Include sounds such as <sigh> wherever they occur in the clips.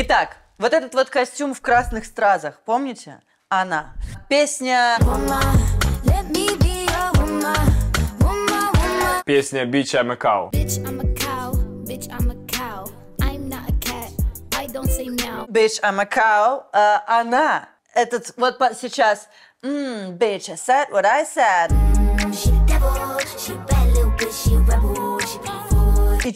Итак, вот этот вот костюм в красных стразах, помните? Она. Песня... Песня «Bitch, I'm a cow». Bitch, I'm a cow, bitch, I'm a cow. I'm not a cat, I don't say meow. Bitch, I'm a cow. Uh, она. Этот вот сейчас... Mm, bitch, I said what I said. she devil, she bad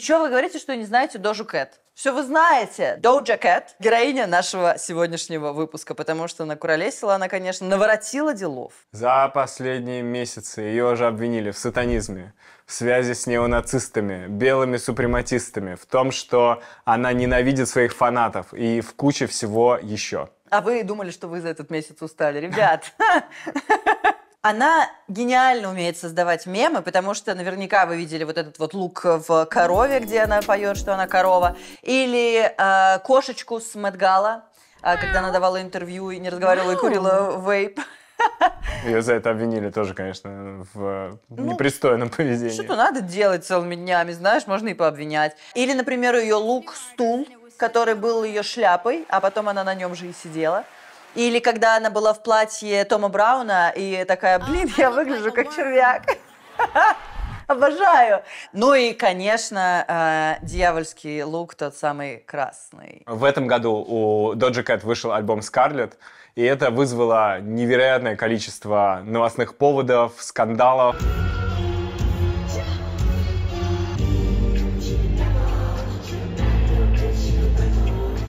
что вы говорите, что не знаете Дожу Кэт? Все вы знаете. Доджа Кэт, героиня нашего сегодняшнего выпуска, потому что накуролесила она, конечно, наворотила делов. За последние месяцы ее уже обвинили в сатанизме, в связи с неонацистами, белыми супрематистами, в том, что она ненавидит своих фанатов и в куче всего еще. А вы думали, что вы за этот месяц устали, ребят? <laughs> она гениально умеет создавать мемы, потому что наверняка вы видели вот этот вот лук в корове, где она поет, что она корова, или э, кошечку с Мэтгала, э, когда она давала интервью и не разговаривала и курила вейп. Ее за это обвинили тоже, конечно, в ну, непристойном поведении. Что-то надо делать целыми днями, знаешь, можно и пообвинять. Или, например, ее лук-стул, который был ее шляпой, а потом она на нем же и сидела. Или когда она была в платье Тома Брауна и такая, а, блин, я выгляжу как червяк. <laughs> Обожаю. Ну и, конечно, э, дьявольский лук, тот самый красный. В этом году у Доджи Кэт вышел альбом «Скарлетт», и это вызвало невероятное количество новостных поводов, скандалов.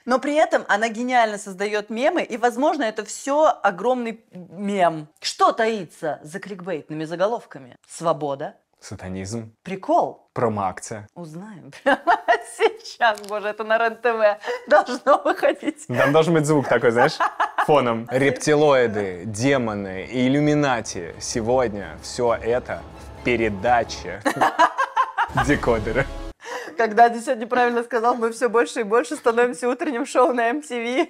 Но при этом она гениально создает мемы, и, возможно, это все огромный мем. Что таится за кликбейтными заголовками? Свобода. Сатанизм. Прикол. Промо-акция. Узнаем прямо <laughs> сейчас. Боже, это на РЕН-ТВ должно выходить. Там должен быть звук такой, знаешь, <laughs> фоном. Рептилоиды, демоны, и иллюминати. Сегодня все это в передаче <laughs> Декодеры когда сегодня правильно сказал, мы все больше и больше становимся утренним шоу на MTV.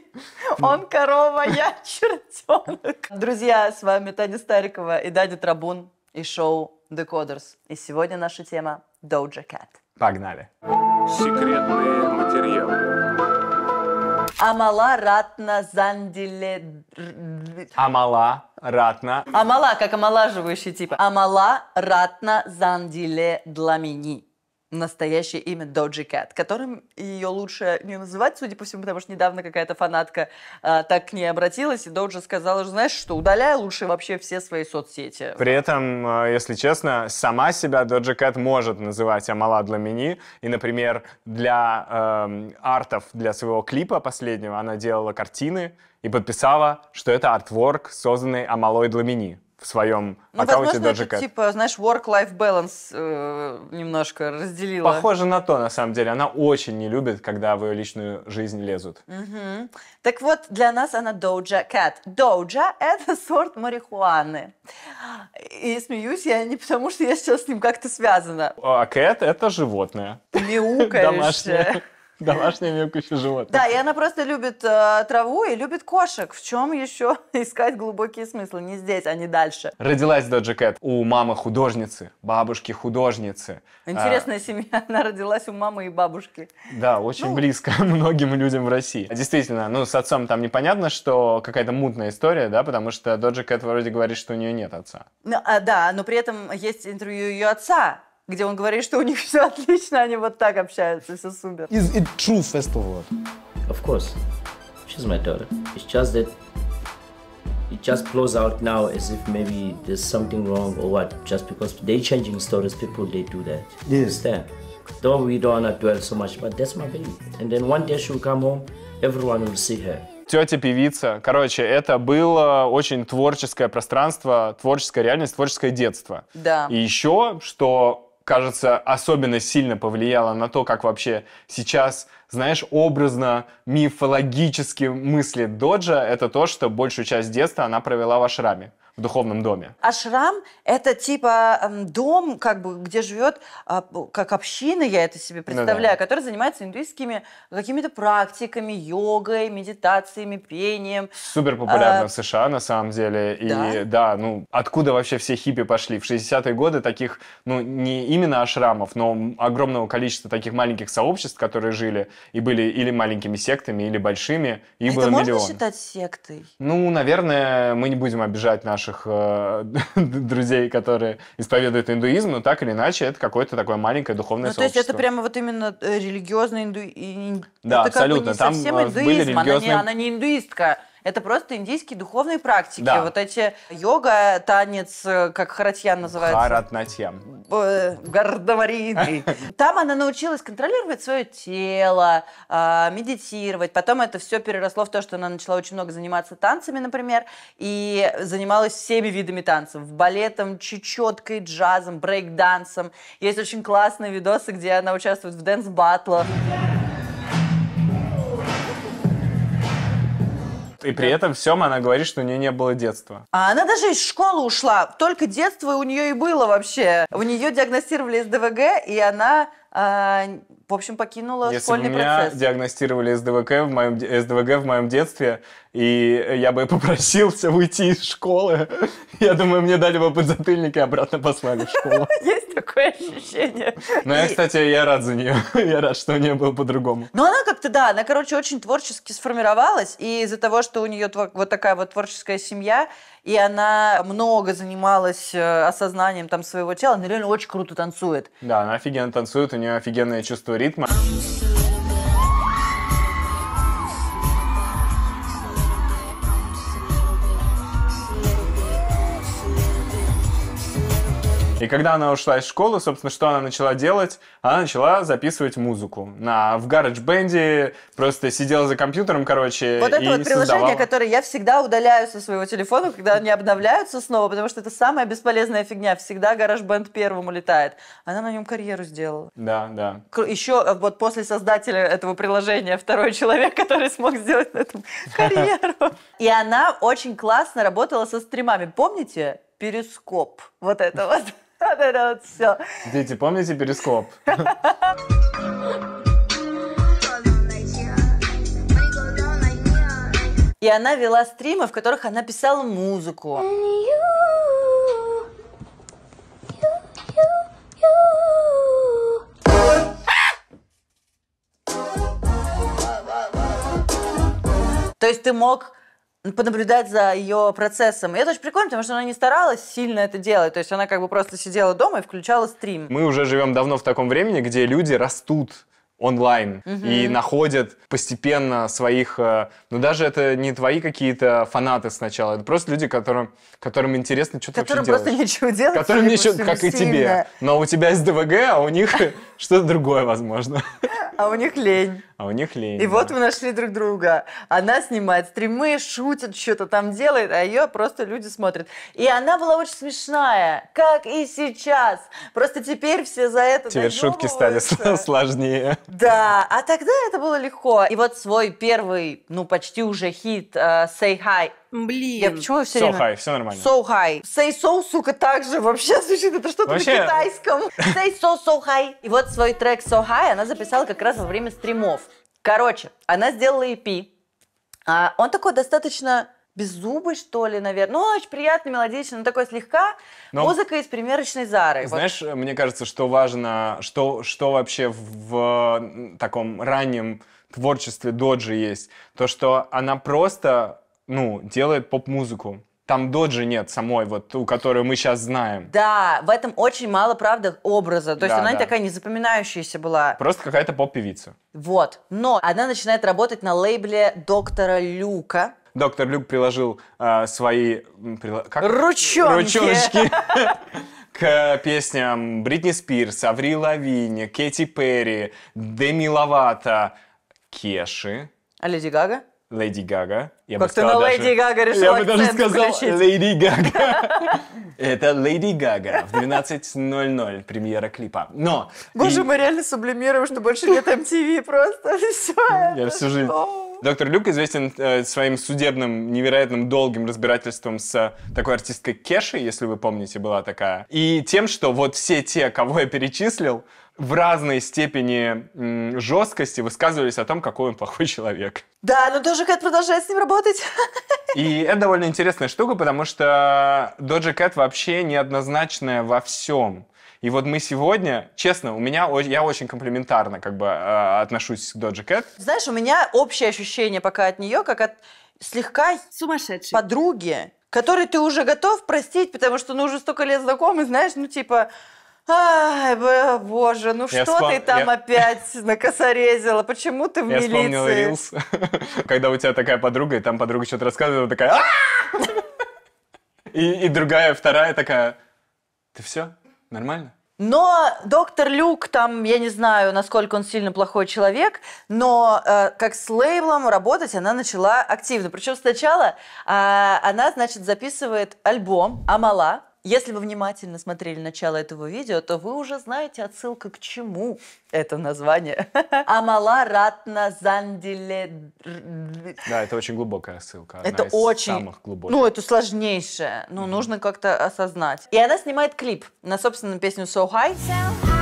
Он корова, я чертенок. Друзья, с вами Таня Старикова и Даня Трабун и шоу Декодерс. И сегодня наша тема Doja Cat. Погнали. Секретные материалы. Амала Ратна Зандиле... Амала Ратна. Амала, как омолаживающий типа. Амала Ратна Зандиле Дламини настоящее имя Доджи Кэт, которым ее лучше не называть, судя по всему, потому что недавно какая-то фанатка а, так к ней обратилась, и Доджи сказала, что, знаешь что, удаляй лучше вообще все свои соцсети. При этом, а, если честно, сама себя Доджи Кэт может называть Амала Дламини, и, например, для э, артов, для своего клипа последнего она делала картины и подписала, что это артворк, созданный Амалой Дламини в своем ну, аккаунте возможно, Doja Cat. типа, знаешь, work-life balance э, немножко разделила. Похоже на то, на самом деле. Она очень не любит, когда в ее личную жизнь лезут. Угу. Так вот, для нас она Doja Cat. Doja – это сорт марихуаны. И смеюсь я не потому, что я сейчас с ним как-то связана. А Cat – это животное. Мяукающее. Домашнее. <laughs> Домашняя мяукающее животное. Да, и она просто любит э, траву и любит кошек. В чем еще <laughs> искать глубокие смыслы? Не здесь, а не дальше. Родилась Доджи Кэт у мамы художницы, бабушки художницы. А, Интересная а... семья. Она родилась у мамы и бабушки. Да, очень ну... близко <laughs> многим людям в России. Действительно, ну с отцом там непонятно, что какая-то мутная история, да, потому что Доджи Кэт вроде говорит, что у нее нет отца. Ну, а, да, но при этом есть интервью ее отца, где он говорит, что у них все отлично, они вот так общаются, все супер. Is it true, first of all? Of course. She's my daughter. It's just that it just blows out now as if maybe there's something wrong or what, just because they changing stories, people, they do that. Yes. You understand? Though we don't want to dwell so much, but that's my baby. And then one day she'll come home, everyone will see her. Тетя-певица. Короче, это было очень творческое пространство, творческая реальность, творческое детство. Да. И еще, что кажется, особенно сильно повлияло на то, как вообще сейчас, знаешь, образно, мифологически мыслит Доджа, это то, что большую часть детства она провела в ашраме в духовном доме. Ашрам – это типа эм, дом, как бы, где живет, а, как община, я это себе представляю, ну, да. который занимается индуистскими какими-то практиками, йогой, медитациями, пением. Супер популярно а, в США, на самом деле. И да? да, ну, откуда вообще все хиппи пошли? В 60-е годы таких, ну, не именно ашрамов, но огромного количества таких маленьких сообществ, которые жили и были или маленькими сектами, или большими, и а это было можно миллион. считать сектой? Ну, наверное, мы не будем обижать наших наших э, <laughs> друзей, которые исповедуют индуизм, но ну, так или иначе это какое-то такое маленькое духовное ну, сообщество. То есть это прямо вот именно э, религиозный индуизм? Да, это абсолютно. Как бы не Там э, индуизм, были религиозные... она, не, она не индуистка это просто индийские духовные практики. Да. Вот эти йога, танец, э, как Харатьян называется. Харатнатьям. Гардаварийный. <laughs> Там она научилась контролировать свое тело, а, медитировать. Потом это все переросло в то, что она начала очень много заниматься танцами, например, и занималась всеми видами танцев. Балетом, чечеткой, джазом, брейк-дансом. Есть очень классные видосы, где она участвует в дэнс-батлах. И при этом всем она говорит, что у нее не было детства. А она даже из школы ушла. Только детство у нее и было вообще. У нее диагностировали СДВГ, и она а, в общем, покинула Если школьный бы меня процесс. диагностировали СДВК в моем, СДВГ в моем детстве, и я бы <laughs> попросился выйти из школы, <laughs> я думаю, мне дали бы подзатыльник и обратно послали в школу. <laughs> Есть такое ощущение. Но я, кстати, я рад за нее. Я рад, что у нее было по-другому. Но она как-то, да, она, короче, очень творчески сформировалась, и из-за того, что у нее вот такая вот творческая семья, и она много занималась э, осознанием там своего тела, она реально очень круто танцует. Да, она офигенно танцует, у нее офигенное чувство ритма. I'm И когда она ушла из школы, собственно, что она начала делать? Она начала записывать музыку. На, в GarageBand просто сидела за компьютером, короче, Вот это и вот приложение, создавала. которое я всегда удаляю со своего телефона, когда они обновляются снова, потому что это самая бесполезная фигня. Всегда GarageBand первым улетает. Она на нем карьеру сделала. Да, да. Еще э, вот после создателя этого приложения второй человек, который смог сделать на этом <laughs> карьеру. И она очень классно работала со стримами. Помните? перископ. Вот это вот все. Дети, помните перископ? <laughs> И она вела стримы, в которых она писала музыку. То есть ты мог понаблюдать за ее процессом. И это очень прикольно, потому что она не старалась сильно это делать. То есть она как бы просто сидела дома и включала стрим. Мы уже живем давно в таком времени, где люди растут онлайн угу. и находят постепенно своих, э, ну даже это не твои какие-то фанаты сначала, это просто люди, которым, которым интересно, что которым ты вообще делаешь. Которым просто ничего делать. Которым ничего, как и тебе. Но у тебя есть ДВГ, а у них <laughs> что-то другое, возможно. А у них лень. А у них лень. И да. вот мы нашли друг друга. Она снимает стримы, шутит, что-то там делает, а ее просто люди смотрят. И она была очень смешная, как и сейчас. Просто теперь все за это Теперь шутки стали <laughs> сложнее. Да, а тогда это было легко. И вот свой первый, ну, почти уже хит uh, «Say Hi». Блин. Я почему все so время... high, все нормально. So high. Say so, сука, так же вообще звучит. Это что-то вообще... на китайском. <laughs> Say so, so high. И вот свой трек so high она записала как раз во время стримов. Короче, она сделала EP. А он такой достаточно беззубый, что ли, наверное. Ну, очень приятный, мелодичный, но такой слегка. Но... Музыка из примерочной Зары. Знаешь, вот. мне кажется, что важно, что, что вообще в таком раннем творчестве Доджи есть. То, что она просто, ну, делает поп-музыку. Там доджи нет самой, вот у которую мы сейчас знаем. Да, в этом очень мало, правда, образа. То есть да, она да. такая незапоминающаяся была. Просто какая-то поп-певица. Вот. Но она начинает работать на лейбле доктора Люка доктор Люк приложил э, свои... Прила... Как? Ручонки! Ручоночки <laughs> к песням Бритни Спирс, Аври Лавини, Кэти Перри, Деми Лавата, Кеши. А Леди Гага? Леди Гага. Я как бы ты на даже... Леди Гага решила Я бы даже сказал включить. Леди Гага. <laughs> Это Леди Гага в 12.00 премьера клипа. Но... Боже, и... мы реально сублимируем, что больше нет MTV просто. <laughs> Все Я всю жизнь... Доктор Люк известен э, своим судебным невероятным долгим разбирательством с э, такой артисткой Кешей, если вы помните, была такая. И тем, что вот все те, кого я перечислил, в разной степени жесткости высказывались о том, какой он плохой <laughs> человек. Да, но ну Доджи Кэт продолжает с ним работать. И это довольно интересная штука, потому что Доджи Кэт вообще неоднозначная во всем. И вот мы сегодня, честно, у меня я очень комплиментарно как бы а, отношусь к Доджи Кэт. Знаешь, у меня общее ощущение пока от нее, как от слегка сумасшедшей подруги, которой ты уже готов простить, потому что ну уже столько лет знакомы, знаешь, ну типа, Ай, боже, ну я что вспом... ты там я... опять <laughs> накосорезила? Почему ты в я милиции? Я вспомнила Рилс, <laughs> когда у тебя такая подруга, и там подруга что-то рассказывает, такая... <laughs> И, и другая, вторая такая... Ты все? Нормально? Но доктор Люк, там, я не знаю, насколько он сильно плохой человек, но э, как с лейблом работать она начала активно. Причем сначала э, она, значит, записывает альбом «Амала», если вы внимательно смотрели начало этого видео, то вы уже знаете отсылка к чему это название. <laughs> Амала Ратна Зандиле... Да, это очень глубокая отсылка. Одна это из очень... самых глубоких. Ну, это сложнейшее. Ну, угу. нужно как-то осознать. И она снимает клип на собственную песню So High. So high.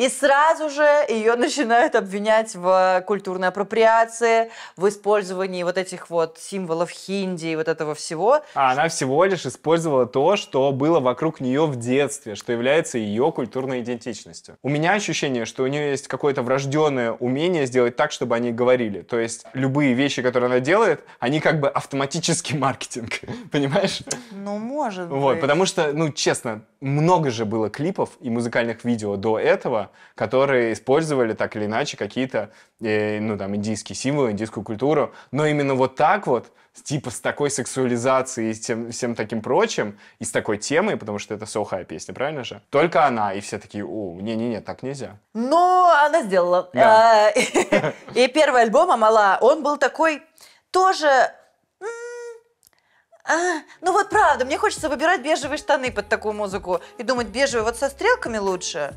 И сразу же ее начинают обвинять в культурной апроприации, в использовании вот этих вот символов хинди и вот этого всего. А она всего лишь использовала то, что было вокруг нее в детстве, что является ее культурной идентичностью. У меня ощущение, что у нее есть какое-то врожденное умение сделать так, чтобы они говорили. То есть любые вещи, которые она делает, они как бы автоматический маркетинг, <laughs> понимаешь? Ну, может вот, быть. потому что, ну, честно, много же было клипов и музыкальных видео до этого, которые использовали так или иначе какие-то, э, ну, там, индийские символы, индийскую культуру. Но именно вот так вот, типа с такой сексуализацией и тем, всем таким прочим, и с такой темой, потому что это сухая песня, правильно же? Только она, и все такие, у не-не-не, так нельзя. Но она сделала. Да. А, и первый альбом Амала, он был такой тоже а, ну вот правда, мне хочется выбирать бежевые штаны под такую музыку и думать, бежевые вот со стрелками лучше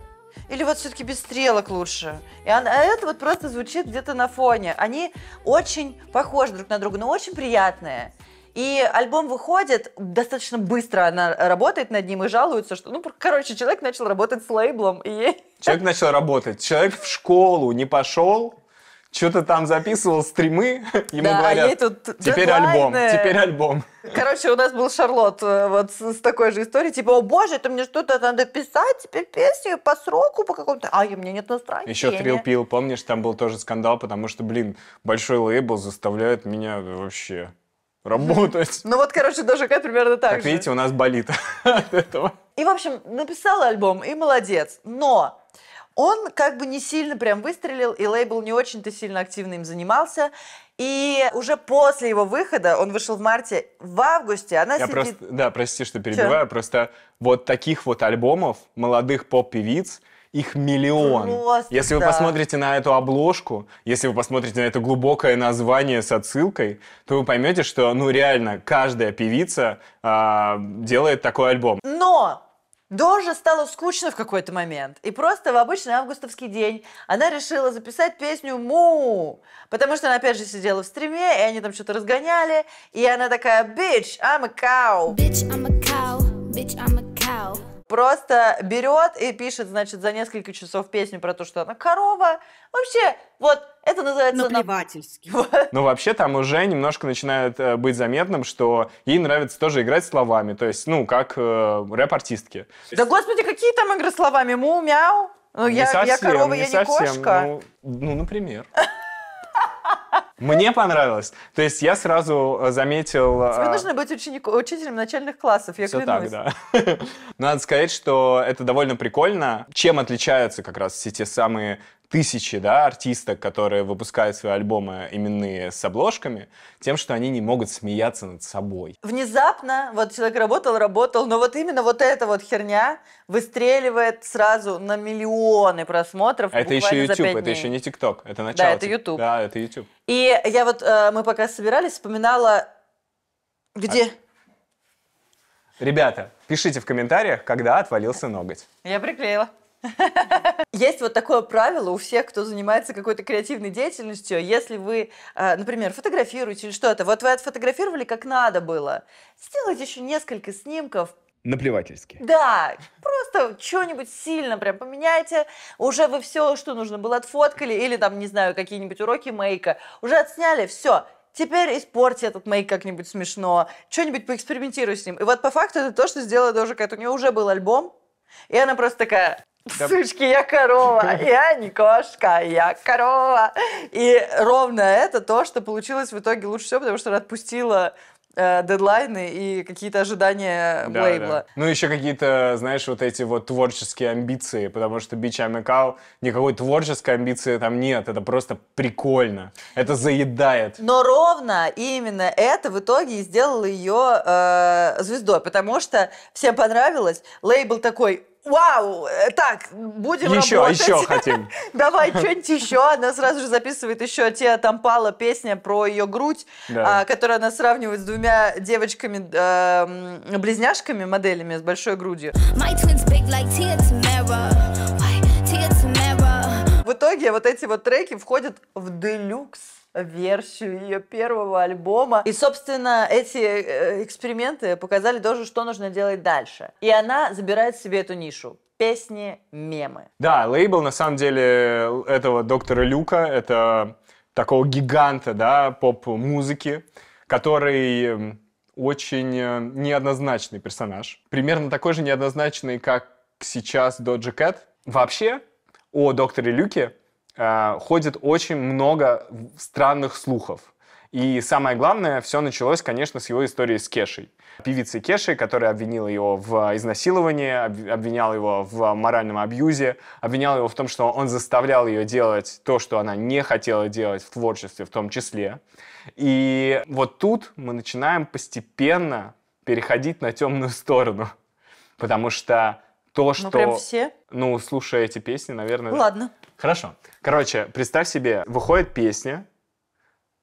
или вот все-таки без стрелок лучше? И она, а это вот просто звучит где-то на фоне. Они очень похожи друг на друга, но очень приятные. И альбом выходит, достаточно быстро она работает над ним и жалуется, что, ну, короче, человек начал работать с лейблом. И... Человек начал работать. Человек в школу не пошел, что-то там записывал стримы, <laughs> ему да, а говорят, ей тут теперь дедлайны. альбом, теперь альбом. <laughs> Короче, у нас был Шарлот э, вот с такой же историей, типа, о боже, это мне что-то надо писать, теперь песню по сроку, по какому-то, а у меня нет настроения. Еще Трил Пил, помнишь, там был тоже скандал, потому что, блин, большой лейбл заставляет меня вообще работать. Ну вот, короче, даже как примерно так Как же. видите, у нас болит <laughs> от этого. И, в общем, написала альбом, и молодец, но он как бы не сильно прям выстрелил, и лейбл не очень-то сильно активно им занимался. И уже после его выхода, он вышел в марте, в августе она Я сидит... Просто, да, прости, что перебиваю, Чё? просто вот таких вот альбомов молодых поп-певиц их миллион. Просто, если вы да. посмотрите на эту обложку, если вы посмотрите на это глубокое название с отсылкой, то вы поймете, что ну реально каждая певица а, делает такой альбом. Но Дожа стало скучно в какой-то момент, и просто в обычный августовский день она решила записать песню «Му», потому что она опять же сидела в стриме, и они там что-то разгоняли, и она такая «Bitch, I'm a cow». Bitch, I'm a cow. Bitch, I'm a cow просто берет и пишет, значит, за несколько часов песню про то, что она корова. Вообще, вот это называется... Наплевательски. <laughs> Ну, вообще, там уже немножко начинает э, быть заметным, что ей нравится тоже играть словами, то есть, ну, как э, рэп-артистки. Да, господи, какие там игры словами? Му-мяу? Ну, не я, совсем, я корова, не я совсем. не кошка. Ну, ну например. <laughs> Мне понравилось. То есть я сразу э, заметил... Э, Тебе нужно быть ученик... учителем начальных классов, я Все клянусь. так, да. <laughs> Надо сказать, что это довольно прикольно. Чем отличаются как раз все те самые тысячи да, артисток, которые выпускают свои альбомы именные с обложками, тем, что они не могут смеяться над собой. Внезапно, вот человек работал, работал, но вот именно вот эта вот херня выстреливает сразу на миллионы просмотров. А это еще YouTube, это еще не TikTok, это начало. Да, это YouTube. Да, это YouTube. И я вот, э, мы пока собирались, вспоминала, где... А... Ребята, пишите в комментариях, когда отвалился ноготь. Я приклеила. Есть вот такое правило у всех, кто занимается какой-то креативной деятельностью. Если вы, э, например, фотографируете или что-то, вот вы отфотографировали как надо было, сделать еще несколько снимков, наплевательски. Да, просто что-нибудь сильно прям поменяйте. Уже вы все, что нужно было, отфоткали или там, не знаю, какие-нибудь уроки мейка. Уже отсняли, все. Теперь испорти этот мейк как-нибудь смешно. Что-нибудь поэкспериментируй с ним. И вот по факту это то, что сделала Дожа Кэт. У нее уже был альбом, и она просто такая, Сучки, я корова, <laughs> я не кошка, я корова. И ровно это то, что получилось в итоге лучше всего, потому что она отпустила э, дедлайны и какие-то ожидания да, лейбла. Да. Ну, еще какие-то, знаешь, вот эти вот творческие амбиции, потому что Бич Амикал, никакой творческой амбиции там нет, это просто прикольно, это заедает. Но ровно именно это в итоге и сделало ее э, звездой, потому что всем понравилось, лейбл такой, Вау! Э, так, будем еще, работать. Еще, еще хотим. <laughs> Давай что-нибудь еще. Она сразу же записывает еще Теа Тампала песня про ее грудь, да. а, которую она сравнивает с двумя девочками, э, близняшками, моделями с большой грудью. Like в итоге вот эти вот треки входят в делюкс версию ее первого альбома. И, собственно, эти э, эксперименты показали тоже, что нужно делать дальше. И она забирает себе эту нишу песни, мемы. Да, лейбл на самом деле этого доктора Люка, это такого гиганта, да, поп-музыки, который эм, очень э, неоднозначный персонаж. Примерно такой же неоднозначный, как сейчас Доджи Кэт. Вообще, о докторе Люке Э, ходит очень много странных слухов. И самое главное, все началось, конечно, с его истории с Кешей. Певицы Кеши, которая обвинила его в изнасиловании, обвиняла его в моральном абьюзе, обвиняла его в том, что он заставлял ее делать то, что она не хотела делать в творчестве в том числе. И вот тут мы начинаем постепенно переходить на темную сторону. Потому что то, ну, что... Ну, прям все? Ну, слушая эти песни, наверное... Ладно. Да. Хорошо. Короче, представь себе, выходит песня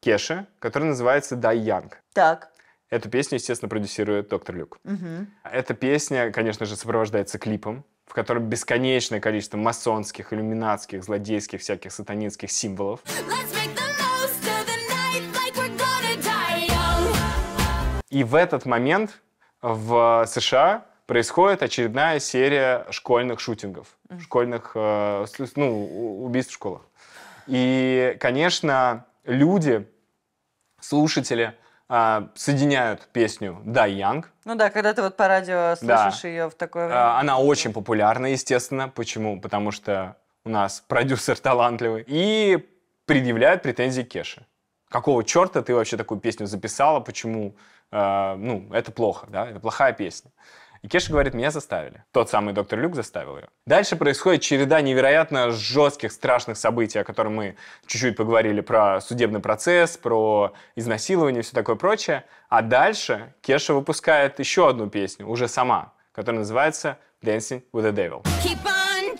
Кеши, которая называется «Дай Янг». Так. Эту песню, естественно, продюсирует доктор Люк. Угу. Эта песня, конечно же, сопровождается клипом, в котором бесконечное количество масонских, иллюминатских, злодейских, всяких сатанинских символов. Night, like и в этот момент в США происходит очередная серия школьных шутингов, mm-hmm. школьных э, ну, убийств в школах. И, конечно, люди, слушатели, а, соединяют песню «Да, Янг». Ну да, когда ты вот по радио слышишь да. ее в такое а, время. Она очень популярна, естественно. Почему? Потому что у нас продюсер талантливый. И предъявляют претензии Кеше. Какого черта ты вообще такую песню записала? Почему? А, ну, это плохо, да? Это плохая песня. И Кеша говорит, меня заставили. Тот самый доктор Люк заставил ее. Дальше происходит череда невероятно жестких, страшных событий, о которых мы чуть-чуть поговорили, про судебный процесс, про изнасилование и все такое прочее. А дальше Кеша выпускает еще одну песню, уже сама, которая называется «Dancing with the Devil». Keep on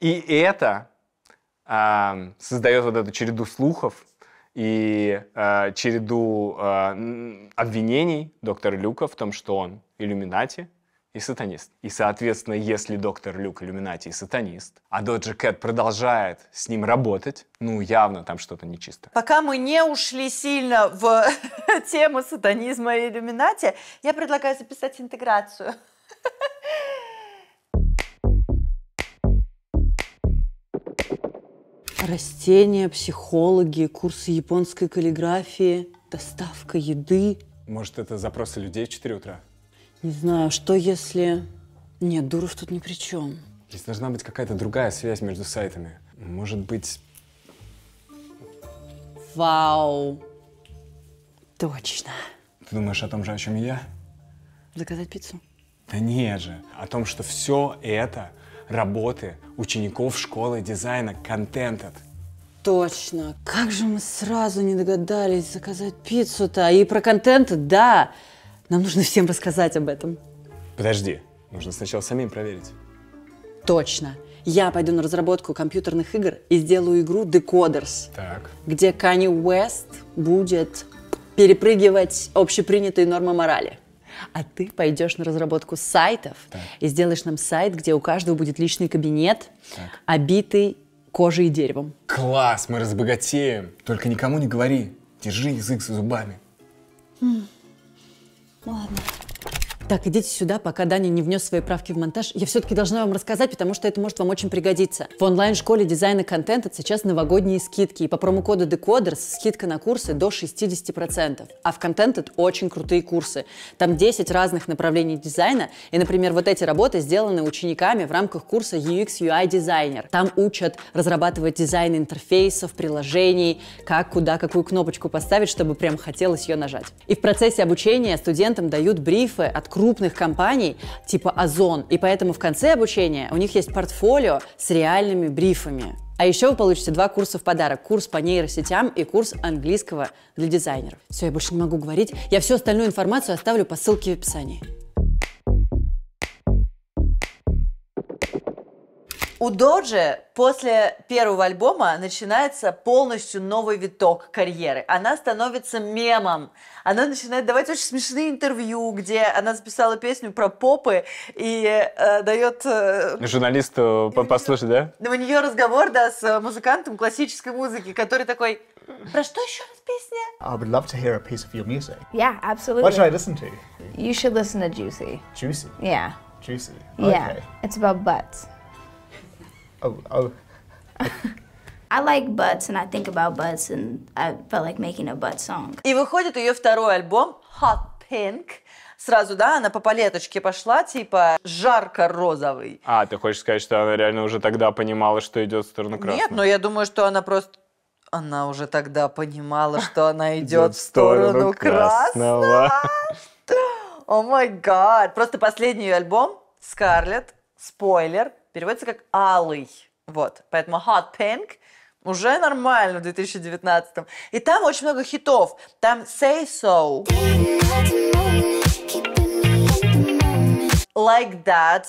И это э, а, создает вот эту череду слухов, и э, череду э, обвинений доктора Люка в том, что он иллюминати и сатанист. И, соответственно, если доктор Люк иллюминати и сатанист, а Доджи Кэт продолжает с ним работать, ну, явно там что-то нечисто. Пока мы не ушли сильно в <laughs> тему сатанизма и иллюминати, я предлагаю записать интеграцию. <laughs> Растения, психологи, курсы японской каллиграфии, доставка еды. Может, это запросы людей в 4 утра? Не знаю, что если... Нет, Дуров тут ни при чем. Здесь должна быть какая-то другая связь между сайтами. Может быть... Вау! Точно. Ты думаешь о том же, о чем и я? Заказать пиццу? Да нет же. О том, что все это работы учеников школы дизайна Contented. Точно. Как же мы сразу не догадались заказать пиццу-то. А и про контент, да. Нам нужно всем рассказать об этом. Подожди. Нужно сначала самим проверить. Точно. Я пойду на разработку компьютерных игр и сделаю игру Decoders. Так. Где Кани Уэст будет перепрыгивать общепринятые нормы морали а ты пойдешь на разработку сайтов так. и сделаешь нам сайт, где у каждого будет личный кабинет, так. обитый кожей и деревом. Класс, мы разбогатеем. Только никому не говори. Держи язык за зубами. Ладно. Так, идите сюда, пока Даня не внес свои правки в монтаж. Я все-таки должна вам рассказать, потому что это может вам очень пригодиться. В онлайн-школе дизайна контента сейчас новогодние скидки. И по промокоду Decoders скидка на курсы до 60%. А в контент очень крутые курсы. Там 10 разных направлений дизайна. И, например, вот эти работы сделаны учениками в рамках курса UX UI дизайнер. Там учат разрабатывать дизайн интерфейсов, приложений, как, куда, какую кнопочку поставить, чтобы прям хотелось ее нажать. И в процессе обучения студентам дают брифы от крупных компаний типа Озон. И поэтому в конце обучения у них есть портфолио с реальными брифами. А еще вы получите два курса в подарок. Курс по нейросетям и курс английского для дизайнеров. Все, я больше не могу говорить. Я всю остальную информацию оставлю по ссылке в описании. У Доджи после первого альбома начинается полностью новый виток карьеры. Она становится мемом она начинает давать очень смешные интервью, где она записала песню про попы и э, дает... Э, Журналист э, послушать, да? У нее разговор, да, с музыкантом классической музыки, который такой... Про что еще раз песня? I would love to hear a piece of your music. Yeah, absolutely. What should I listen to? You should listen to Juicy. Juicy? Yeah. Juicy. Okay. Yeah. It's about butts. Oh, oh. <laughs> I like butts and I think about butts and I felt like making a butt song. И выходит ее второй альбом Hot Pink. Сразу, да, она по палеточке пошла, типа жарко-розовый. А, ты хочешь сказать, что она реально уже тогда понимала, что идет в сторону красного? Нет, но я думаю, что она просто она уже тогда понимала, что она <laughs> идет в сторону красного. <laughs> О май гад. Просто последний ее альбом, Scarlet, спойлер, переводится как «алый». Вот, поэтому «hot pink» Уже нормально в 2019. -м. И там очень много хитов. Там Say So. Like That.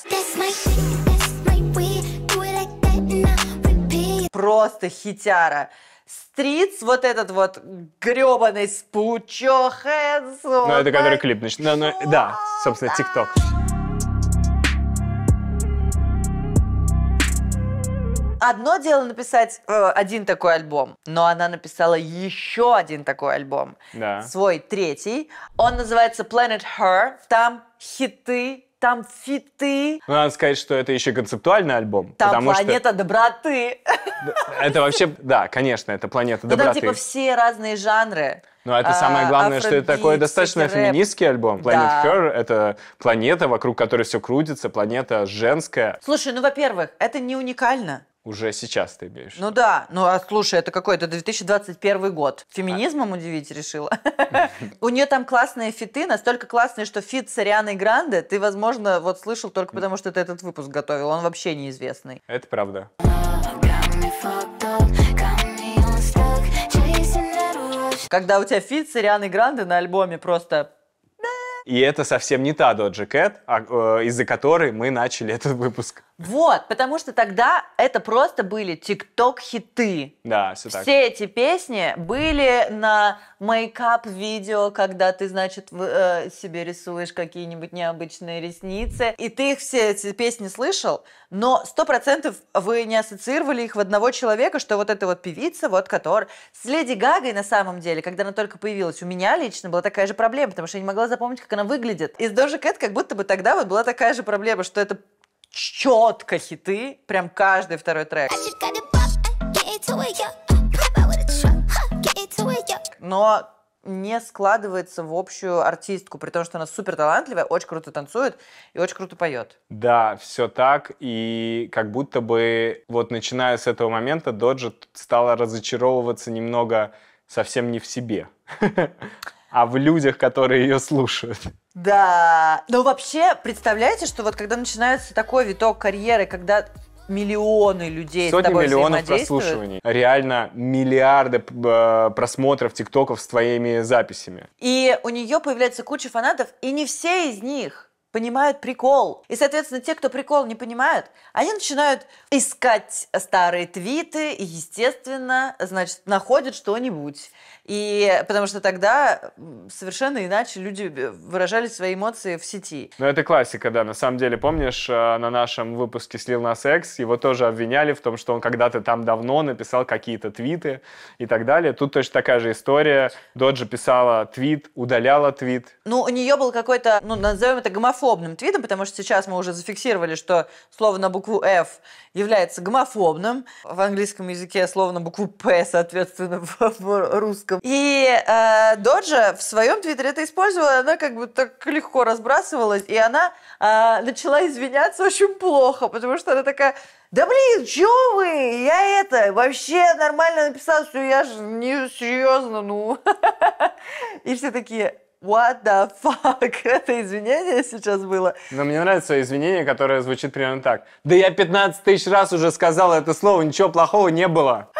Просто хитяра. Стриц, вот этот вот гребаный спучо, Ну, это который клип, значит. Ну, ну, да, собственно, ТикТок. одно дело написать э, один такой альбом, но она написала еще один такой альбом. Да. Свой третий. Он называется Planet Her. Там хиты там фиты. Ну, надо сказать, что это еще концептуальный альбом. Там потому планета что... доброты. Это вообще, да, конечно, это планета доброты. Ну, там типа все разные жанры. Но ну, это а, самое главное, что это такой достаточно феминистский альбом. Planet да. Her — это планета, вокруг которой все крутится, планета женская. Слушай, ну, во-первых, это не уникально. Уже сейчас ты имеешь. Ну да, ну а слушай, это какой? Это 2021 год. Феминизмом а. удивить решила. <laughs> У нее там классные фиты, настолько классные, что фит с Арианой Гранде ты, возможно, вот слышал только потому, что ты этот выпуск готовил. Он вообще неизвестный. Это правда. Когда у тебя фит с Арианой Гранде на альбоме просто и это совсем не та Доджи Кэт, а, из-за которой мы начали этот выпуск. Вот, потому что тогда это просто были тикток-хиты. Да, все так. Все эти песни были на мейкап-видео, когда ты, значит, в э, себе рисуешь какие-нибудь необычные ресницы, и ты их все эти песни слышал, но сто процентов вы не ассоциировали их в одного человека, что вот эта вот певица, вот который... С Леди Гагой на самом деле, когда она только появилась, у меня лично была такая же проблема, потому что я не могла запомнить, как она выглядит. И с Дожи Кэт как будто бы тогда вот была такая же проблема, что это четко хиты, прям каждый второй трек. Но не складывается в общую артистку, при том, что она супер талантливая, очень круто танцует и очень круто поет. Да, все так, и как будто бы вот начиная с этого момента Доджет стала разочаровываться немного совсем не в себе, <laughs> а в людях, которые ее слушают. Да, но вообще представляете, что вот когда начинается такой виток карьеры, когда миллионы людей Сотни с тобой миллионов прослушиваний. Реально миллиарды э, просмотров тиктоков с твоими записями. И у нее появляется куча фанатов, и не все из них понимают прикол. И, соответственно, те, кто прикол не понимают, они начинают искать старые твиты и, естественно, значит, находят что-нибудь. И потому что тогда совершенно иначе люди э, выражали свои эмоции в сети. Ну, это классика, да. На самом деле помнишь, э, на нашем выпуске «Слил на секс» его тоже обвиняли в том, что он когда-то там давно написал какие-то твиты и так далее. Тут точно такая же история. Доджи писала твит, удаляла твит. Ну, у нее был какой-то, ну, назовем это гомофоб гомофобным твитом, потому что сейчас мы уже зафиксировали, что слово на букву F является гомофобным. В английском языке слово на букву P, соответственно, <laughs> в, русском. И э, Доджа в своем твиттере это использовала, она как бы так легко разбрасывалась, и она э, начала извиняться очень плохо, потому что она такая... Да блин, чё вы? Я это вообще нормально написала, что я же не серьезно, ну. <laughs> И все такие, what the fuck? <laughs> Это извинение сейчас было? Но мне нравится извинение, которое звучит примерно так. Да я 15 тысяч раз уже сказал это слово, ничего плохого не было. <laughs>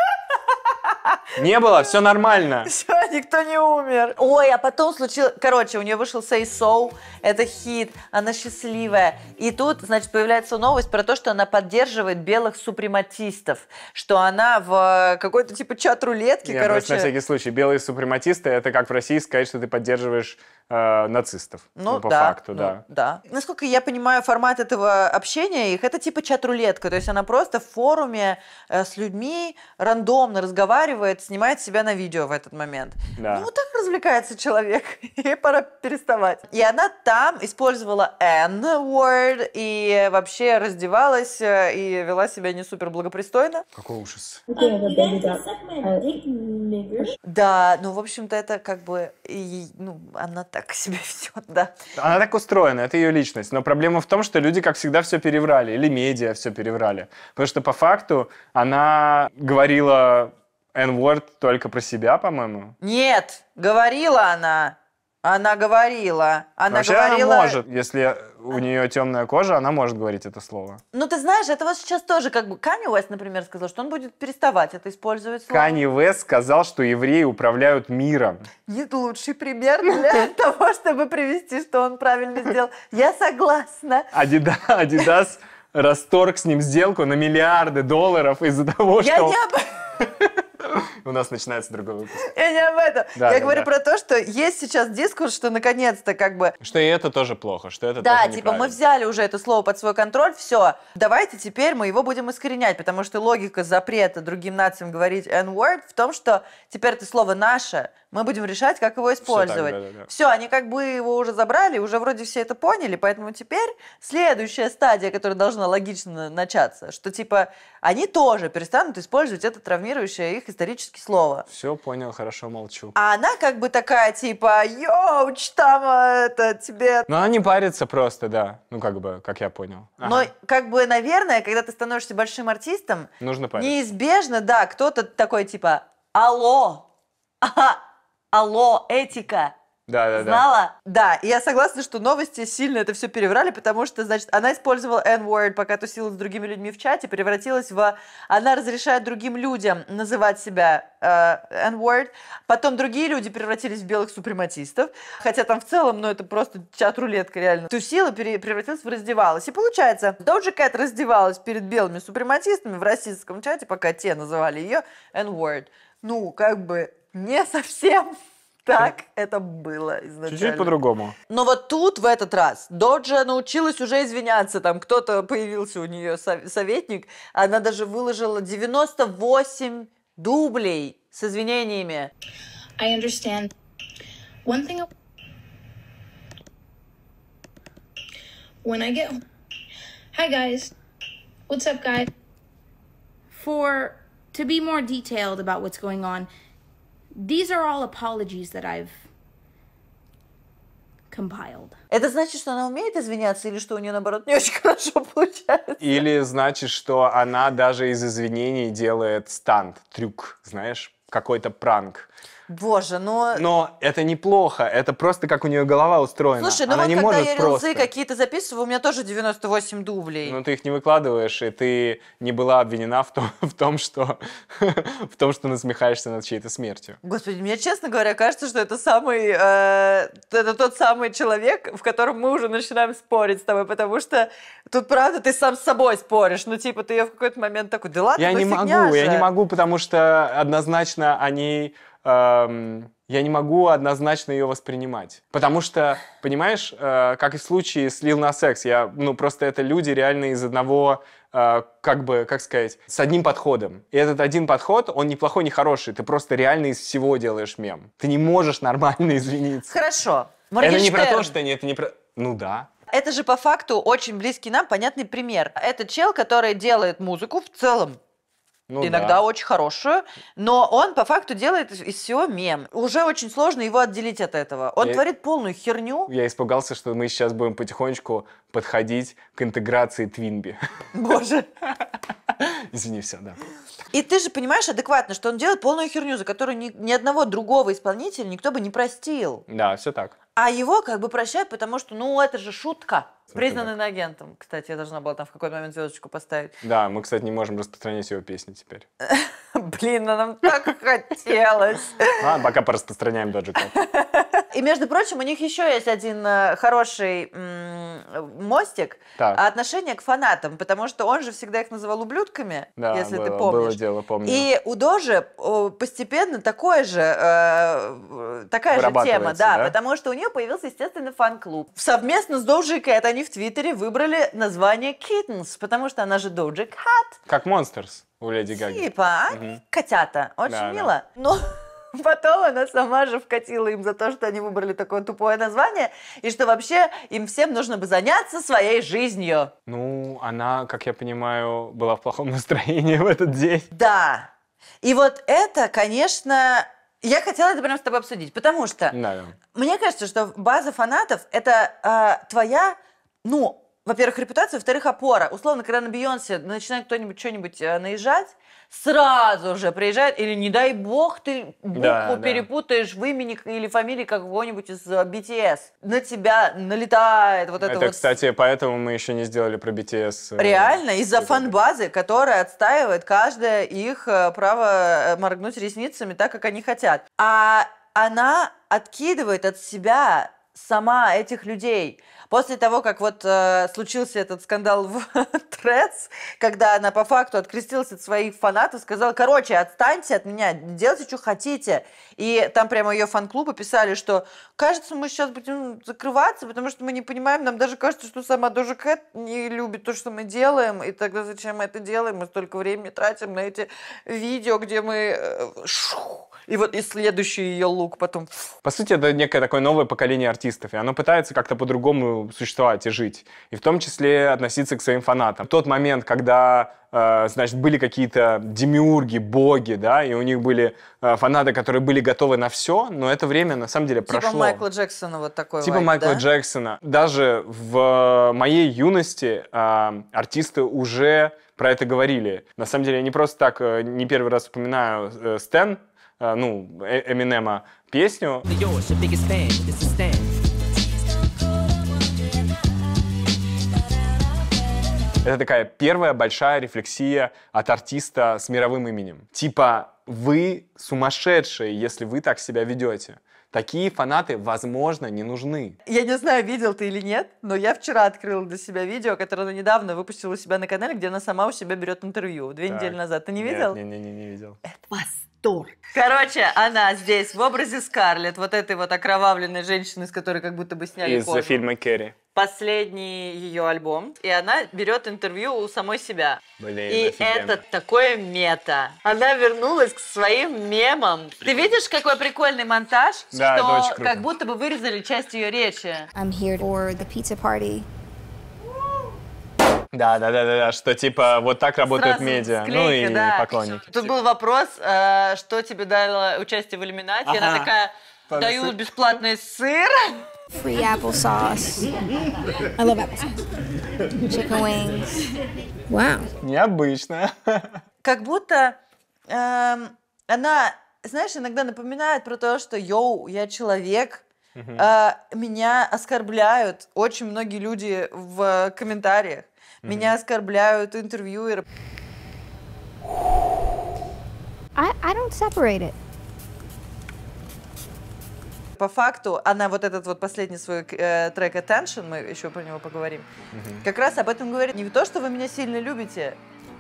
Не было, все нормально. Все <laughs> никто не умер. Ой, а потом случилось... Короче, у нее вышел Say So, это хит, она счастливая. И тут, значит, появляется новость про то, что она поддерживает белых супрематистов, что она в э, какой-то типа чат рулетки, короче... на всякий случай, белые супрематисты, это как в России сказать, что ты поддерживаешь э, нацистов. Ну, ну по да, факту, ну, да. да. Насколько я понимаю формат этого общения их, это типа чат-рулетка. То есть она просто в форуме э, с людьми рандомно разговаривает, снимает себя на видео в этот момент. Да. Ну, так развлекается человек, <laughs> и пора переставать. И она там использовала N-word, и вообще раздевалась, э, и вела себя не супер благопристойно. Какой ужас. А, да, ну, в общем-то, это как бы, и, ну, она так себя <laughs> ведет, да. Она так устроена, это ее личность. Но проблема в том, что люди, как всегда, все переврали, или медиа все переврали. Потому что по факту она говорила N-word только про себя, по-моему? Нет, говорила она. Она говорила. Она Вообще говорила... она может, если у нее темная кожа, она может говорить это слово. Ну, ты знаешь, это вот сейчас тоже как бы... Канни Уэст, например, сказал, что он будет переставать это использовать слово. Канни Уэст сказал, что евреи управляют миром. Нет лучший пример для <laughs> того, чтобы привести, что он правильно сделал. Я согласна. Адидас <laughs> расторг с ним сделку на миллиарды долларов из-за того, что... Я не об. <laughs> У нас начинается другой выпуск. Я не об этом. Да, я да, говорю да. про то, что есть сейчас дискурс, что наконец-то как бы... Что и это тоже плохо, что это Да, типа мы взяли уже это слово под свой контроль, все, давайте теперь мы его будем искоренять, потому что логика запрета другим нациям говорить N-word в том, что теперь это слово наше, мы будем решать, как его использовать. Все, так, да, да, да. все, они как бы его уже забрали, уже вроде все это поняли, поэтому теперь следующая стадия, которая должна логично начаться, что типа они тоже перестанут использовать это травмирующее их исторически слово. Все понял, хорошо, молчу. А она как бы такая типа, йоу, там а, это тебе... Ну, она не парится просто, да, ну как бы, как я понял. Ага. Но как бы, наверное, когда ты становишься большим артистом, Нужно париться. неизбежно, да, кто-то такой типа, алло, <laughs> а, Алло, этика. Да, да, Знала? Да. и я согласна, что новости сильно это все переврали, потому что, значит, она использовала N-word, пока тусила с другими людьми в чате, превратилась в... Она разрешает другим людям называть себя э, N-word. Потом другие люди превратились в белых супрематистов. Хотя там в целом, ну, это просто чат-рулетка реально. Тусила, пере, превратилась в раздевалась. И получается, Доджи Кэт раздевалась перед белыми супрематистами в российском чате, пока те называли ее N-word. Ну, как бы, не совсем <laughs> так это было изначально. Чуть-чуть по-другому. Но вот тут, в этот раз, Доджа научилась уже извиняться. Там кто-то появился у нее советник. Она даже выложила 98 дублей с извинениями. I understand. One thing... When I get... Hi, guys. What's up, guys? For... To be more detailed about what's going on, These are all apologies that I've compiled. Это значит, что она умеет извиняться или что у нее, наоборот, не очень <laughs> хорошо получается? Или значит, что она даже из извинений делает стант, трюк, знаешь, какой-то пранк. Боже, но... Но это неплохо, это просто как у нее голова устроена. Слушай, ну Она вот не когда может я просто... какие-то записываю, у меня тоже 98 дублей. Ну ты их не выкладываешь, и ты не была обвинена в том, в том что <laughs> в том, что насмехаешься над чьей-то смертью. Господи, мне, честно говоря, кажется, что это самый... Э, это тот самый человек, в котором мы уже начинаем спорить с тобой, потому что тут, правда, ты сам с собой споришь. Ну, типа, ты ее в какой-то момент такой, да ладно, Я не ну, могу, же. я не могу, потому что однозначно они эм, я не могу однозначно ее воспринимать. Потому что, понимаешь, э, как и в случае с Lil Nas X, я, ну, просто это люди реально из одного, э, как бы, как сказать, с одним подходом. И этот один подход, он неплохой, не хороший, ты просто реально из всего делаешь мем. Ты не можешь нормально <laughs> извиниться. Хорошо. Это не про то, что нет, это не про... Ну да. Это же по факту очень близкий нам понятный пример. Это чел, который делает музыку в целом ну, Иногда да. очень хорошую, но он по факту делает из всего мем. Уже очень сложно его отделить от этого. Он я... творит полную херню. Я испугался, что мы сейчас будем потихонечку подходить к интеграции Твинби. Боже. Извини, все, да. И ты же понимаешь адекватно, что он делает полную херню, за которую ни, ни одного другого исполнителя никто бы не простил. Да, все так. А его как бы прощают, потому что, ну, это же шутка. признанный агентом. кстати, я должна была там в какой-то момент звездочку поставить. Да, мы, кстати, не можем распространять его песни теперь. <laughs> Блин, а нам так хотелось. А, пока пораспространяем доджиков. И, между прочим, у них еще есть один э, хороший мостик а отношение к фанатам, потому что он же всегда их называл ублюдками, если ты помнишь. было дело, помню. И у Дожи постепенно такое же, э, такая же тема, да, потому что у нее появился, естественно, фан-клуб. Совместно с Доджи Кэт они в Твиттере выбрали название Kittens, потому что она же Доджи Кэт. Как Монстерс. У Леди Гаги. Типа, они а? угу. котята. Очень да, мило. Да. Но <laughs> Потом она сама же вкатила им за то, что они выбрали такое тупое название, и что вообще им всем нужно бы заняться своей жизнью. Ну, она, как я понимаю, была в плохом настроении <laughs> в этот день. Да. И вот это, конечно, я хотела это прямо с тобой обсудить, потому что да, да. мне кажется, что база фанатов это э, твоя, ну, во-первых, репутация, во-вторых, опора. Условно, когда на Бейонсе начинает кто-нибудь что-нибудь э, наезжать, сразу же приезжает, или не дай бог ты букву да, перепутаешь да. в имени или фамилии какого-нибудь из э, BTS. На тебя налетает вот это, это вот... кстати, поэтому мы еще не сделали про BTS. Э, Реально, из-за фан которая отстаивает каждое их право моргнуть ресницами так, как они хотят. А она откидывает от себя сама этих людей. После того, как вот э, случился этот скандал в <laughs> Трец, когда она по факту открестилась от своих фанатов, сказала, короче, отстаньте от меня, делайте, что хотите. И там прямо ее фан-клубы писали, что кажется, мы сейчас будем закрываться, потому что мы не понимаем, нам даже кажется, что сама Дожа Кэт не любит то, что мы делаем, и тогда зачем мы это делаем? Мы столько времени тратим на эти видео, где мы... Э, шух, и вот и следующий ее лук потом. По сути, это некое такое новое поколение артистов, и оно пытается как-то по-другому существовать и жить, и в том числе относиться к своим фанатам. В тот момент, когда э, значит, были какие-то демиурги, боги, да, и у них были э, фанаты, которые были готовы на все, но это время на самом деле типа прошло. Типа Майкла Джексона вот такой. Типа вайп, Майкла да? Джексона. Даже в э, моей юности э, артисты уже про это говорили. На самом деле я не просто так, не первый раз вспоминаю Стэн, Э, ну, э-, Эминема песню. Это такая первая большая рефлексия от артиста с мировым именем. Типа, вы сумасшедшие, если вы так себя ведете такие фанаты, возможно, не нужны. Я не знаю, видел ты или нет, но я вчера открыла для себя видео, которое она недавно выпустила у себя на канале, где она сама у себя берет интервью две так. недели назад. Ты не видел? Нет, не, не, не видел. Это восторг. Короче, она здесь в образе Скарлетт, вот этой вот окровавленной женщины, с которой как будто бы сняли Из кожу. Из фильма «Керри» последний ее альбом, и она берет интервью у самой себя. Блин, и офигенно. это такое мета. Она вернулась к своим мемам. Ты видишь, какой прикольный монтаж, да, что как будто бы вырезали часть ее речи. I'm here for the pizza party. Да, да, да, да, да, что типа вот так работают Сразу медиа, ну склейка, ну и да. поклонники. Тут был вопрос, э, что тебе дало участие в иллюминате, ага. она такая, Дают бесплатный сыр. Free applesauce. I love applesauce. Chicken wings. Wow. Необычно. Как будто эм, она, знаешь, иногда напоминает про то, что йоу, я человек, uh меня оскорбляют очень многие люди в комментариях. Меня оскорбляют интервьюеры. I, I don't separate it по факту она вот этот вот последний свой э, трек Attention, мы еще про него поговорим, угу. как раз об этом говорит. Не то, что вы меня сильно любите,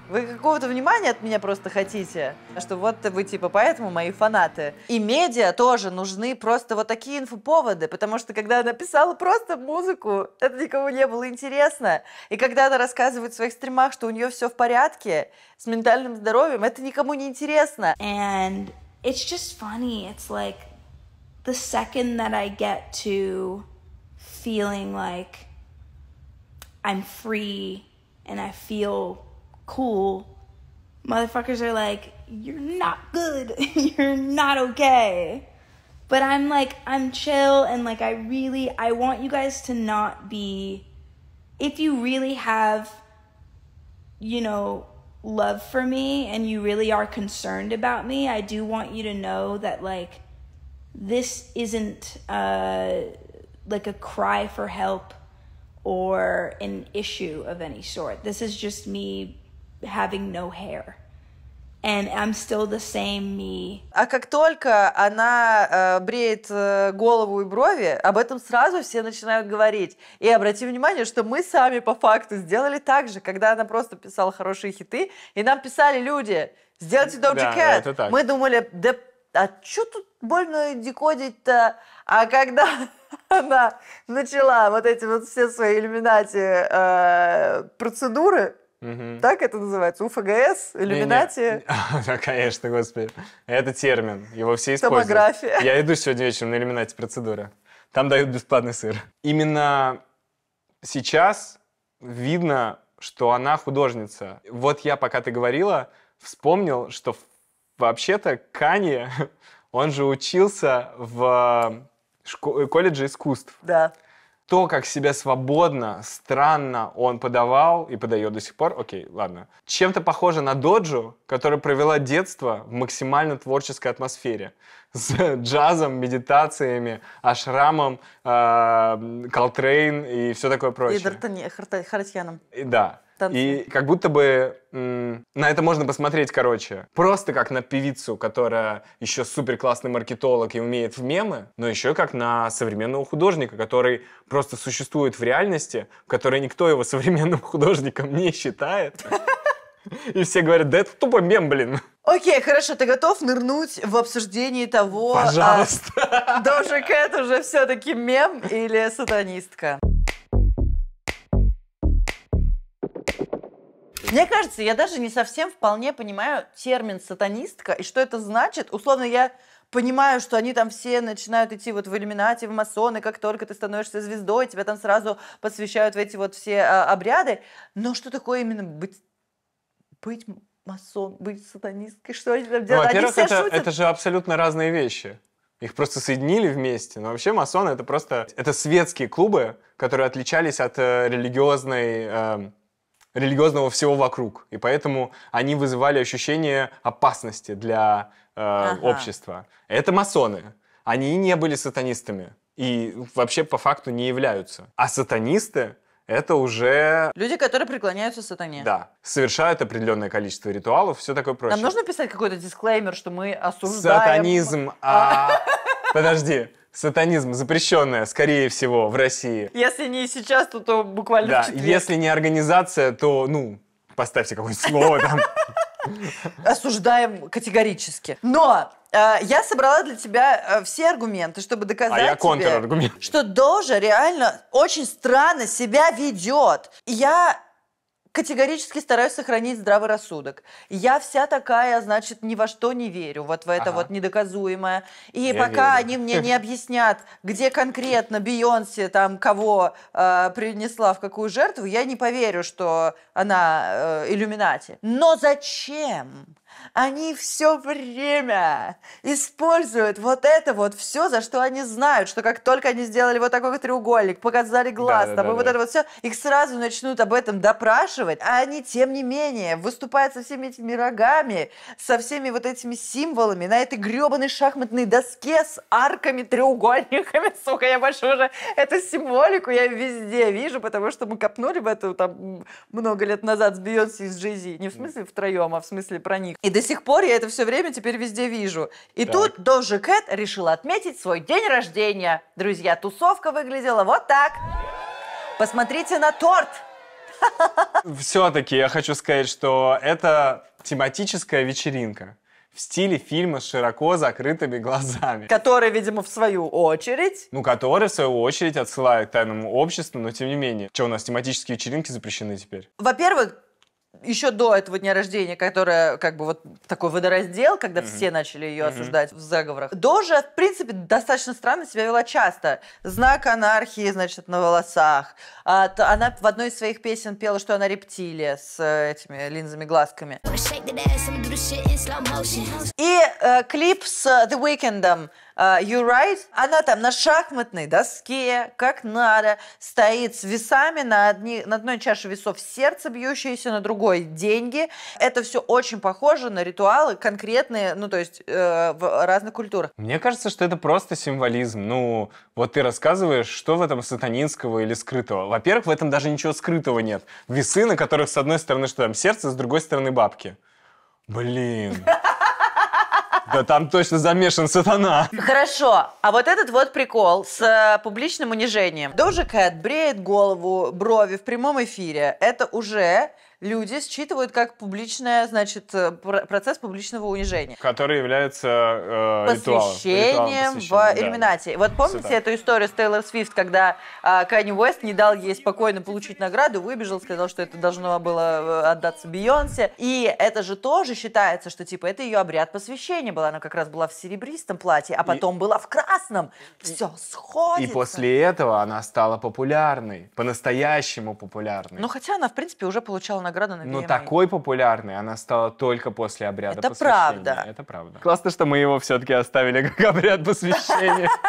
вы какого-то внимания от меня просто хотите, а что вот вы типа поэтому мои фанаты. И медиа тоже нужны просто вот такие инфоповоды, потому что когда она писала просто музыку, это никому не было интересно. И когда она рассказывает в своих стримах, что у нее все в порядке с ментальным здоровьем, это никому не интересно. And it's just funny. It's like the second that I get to feeling like I'm free and I feel cool, motherfuckers are like, you're not good, <laughs> you're not okay. But I'm like, I'm chill and like, I really, I want you guys to not be, if you really have, you know, love for me and you really are concerned about me, I do want you to know that like, this isn't uh, like a cry for help or an issue of any sort. This is just me having no hair. And I'm still the same me. А как только она э, бреет э, голову и брови, об этом сразу все начинают говорить. И обрати внимание, что мы сами по факту сделали так же, когда она просто писала хорошие хиты, и нам писали люди, сделайте Doja да, Cat. Мы думали, да а что тут больно декодить-то? А когда <laughs> она начала вот эти вот все свои иллюминати э, процедуры, Угу. Так это называется? УФГС? Иллюминати? <laughs> Да, конечно, господи. Это термин. Его все используют. Томография. Я иду сегодня вечером на иллюминати процедура. Там дают бесплатный сыр. Именно сейчас видно, что она художница. Вот я, пока ты говорила, вспомнил, что вообще-то Канье, <laughs> он же учился в э, колледже искусств. Да. То, как себя свободно, странно он подавал и подает до сих пор, окей, ладно. Чем-то похоже на Доджу, которая провела детство в максимально творческой атмосфере. <laughs> С джазом, медитациями, ашрамом, э, Колтрейн и все такое прочее. И Д'Артаньяном. Да. Танцы. И как будто бы на это можно посмотреть, короче, просто как на певицу, которая еще супер классный маркетолог и умеет в мемы, но еще как на современного художника, который просто существует в реальности, в которой никто его современным <laughs> художником не считает. И все говорят, да это тупо мем, блин. Окей, хорошо, ты готов нырнуть в обсуждении того... А, Пожалуйста. А, <laughs> Дожа Кэт уже все-таки мем или сатанистка? Мне кажется, я даже не совсем вполне понимаю термин сатанистка и что это значит. Условно, я понимаю, что они там все начинают идти вот в иллюминати, в масоны, как только ты становишься звездой, тебя там сразу посвящают в эти вот все а, обряды. Но что такое именно быть, быть масон, быть сатанисткой? Что они там делают? Ну, во-первых, это, это же абсолютно разные вещи. Их просто соединили вместе. Но вообще масоны это просто это светские клубы, которые отличались от э, религиозной э, религиозного всего вокруг. И поэтому они вызывали ощущение опасности для э, ага. общества. Это масоны. Они не были сатанистами. И вообще по факту не являются. А сатанисты это уже... Люди, которые преклоняются сатане. Да. Совершают определенное количество ритуалов, все такое прочее. Нам нужно писать какой-то дисклеймер, что мы осуждаем... Сатанизм, а... а. Подожди сатанизм запрещенная, скорее всего, в России. Если не сейчас, то, то буквально Да, если не организация, то, ну, поставьте какое-нибудь слово там. Осуждаем категорически. Но э, я собрала для тебя э, все аргументы, чтобы доказать а я тебе, что Дожа реально очень странно себя ведет. Я категорически стараюсь сохранить здравый рассудок. Я вся такая, значит, ни во что не верю, вот в это ага. вот недоказуемое. И Я пока верю. они мне не объяснят, где конкретно Бейонсе там кого э, принесла в какую жертву, я не поверю, что она э, иллюминати. Но зачем? Они все время используют вот это вот все, за что они знают, что как только они сделали вот такой треугольник, показали глаз, да, там, да, и да, вот да. это вот все, их сразу начнут об этом допрашивать, а они, тем не менее, выступают со всеми этими рогами, со всеми вот этими символами на этой гребаной шахматной доске с арками, треугольниками, <laughs> сука, я больше уже эту символику я везде вижу, потому что мы копнули в эту там много лет назад с Бейонсе и с Джейзи, не в смысле втроем, а в смысле про них. И до сих пор я это все время теперь везде вижу. И так. тут Дожи Кэт решила отметить свой день рождения. Друзья, тусовка выглядела вот так. Посмотрите на торт. <laughs> Все-таки я хочу сказать, что это тематическая вечеринка в стиле фильма с широко закрытыми глазами. Который, видимо, в свою очередь... Ну, который, в свою очередь, отсылает к тайному обществу, но тем не менее. Что, у нас тематические вечеринки запрещены теперь? Во-первых, еще до этого дня рождения, которая как бы вот такой водораздел, когда угу. все начали ее угу. осуждать в заговорах. Дожа, в принципе, достаточно странно себя вела часто. Знак анархии, значит, на волосах. А, то, она в одной из своих песен пела, что она рептилия с э, этими линзами-глазками. И э, клип с The Weeknd'ом а, you Right, она там на шахматной доске, как надо, стоит с весами на, одни, на одной чаше весов сердце бьющееся, на другой деньги. Это все очень похоже на ритуалы конкретные, ну то есть э, в разных культурах. Мне кажется, что это просто символизм. Ну, вот ты рассказываешь, что в этом сатанинского или скрытого. Во-первых, в этом даже ничего скрытого нет. Весы, на которых с одной стороны что там сердце, с другой стороны бабки. Блин. Да там точно замешан сатана. Хорошо, а вот этот вот прикол с э, публичным унижением. Дожа Кэт бреет голову, брови в прямом эфире. Это уже люди считывают как публичное, значит, э, процесс публичного унижения. Который является э, посвящением, ритуалом, посвящением в да. иллюминате. Вот помните Сюда. эту историю с Тейлор Свифт, когда э, а, Канни Уэст не дал ей спокойно получить награду, выбежал, сказал, что это должно было э, отдаться Бейонсе. И это же тоже считается, что типа это ее обряд посвящения была. Она как раз была в серебристом платье, а потом и... была в красном. Все сходится. И после этого она стала популярной, по-настоящему популярной. Ну хотя она, в принципе, уже получала награду винограда на Ну, такой популярной она стала только после обряда Это правда. Это правда. Классно, что мы его все-таки оставили как <laughs> обряд посвящения. <laughs>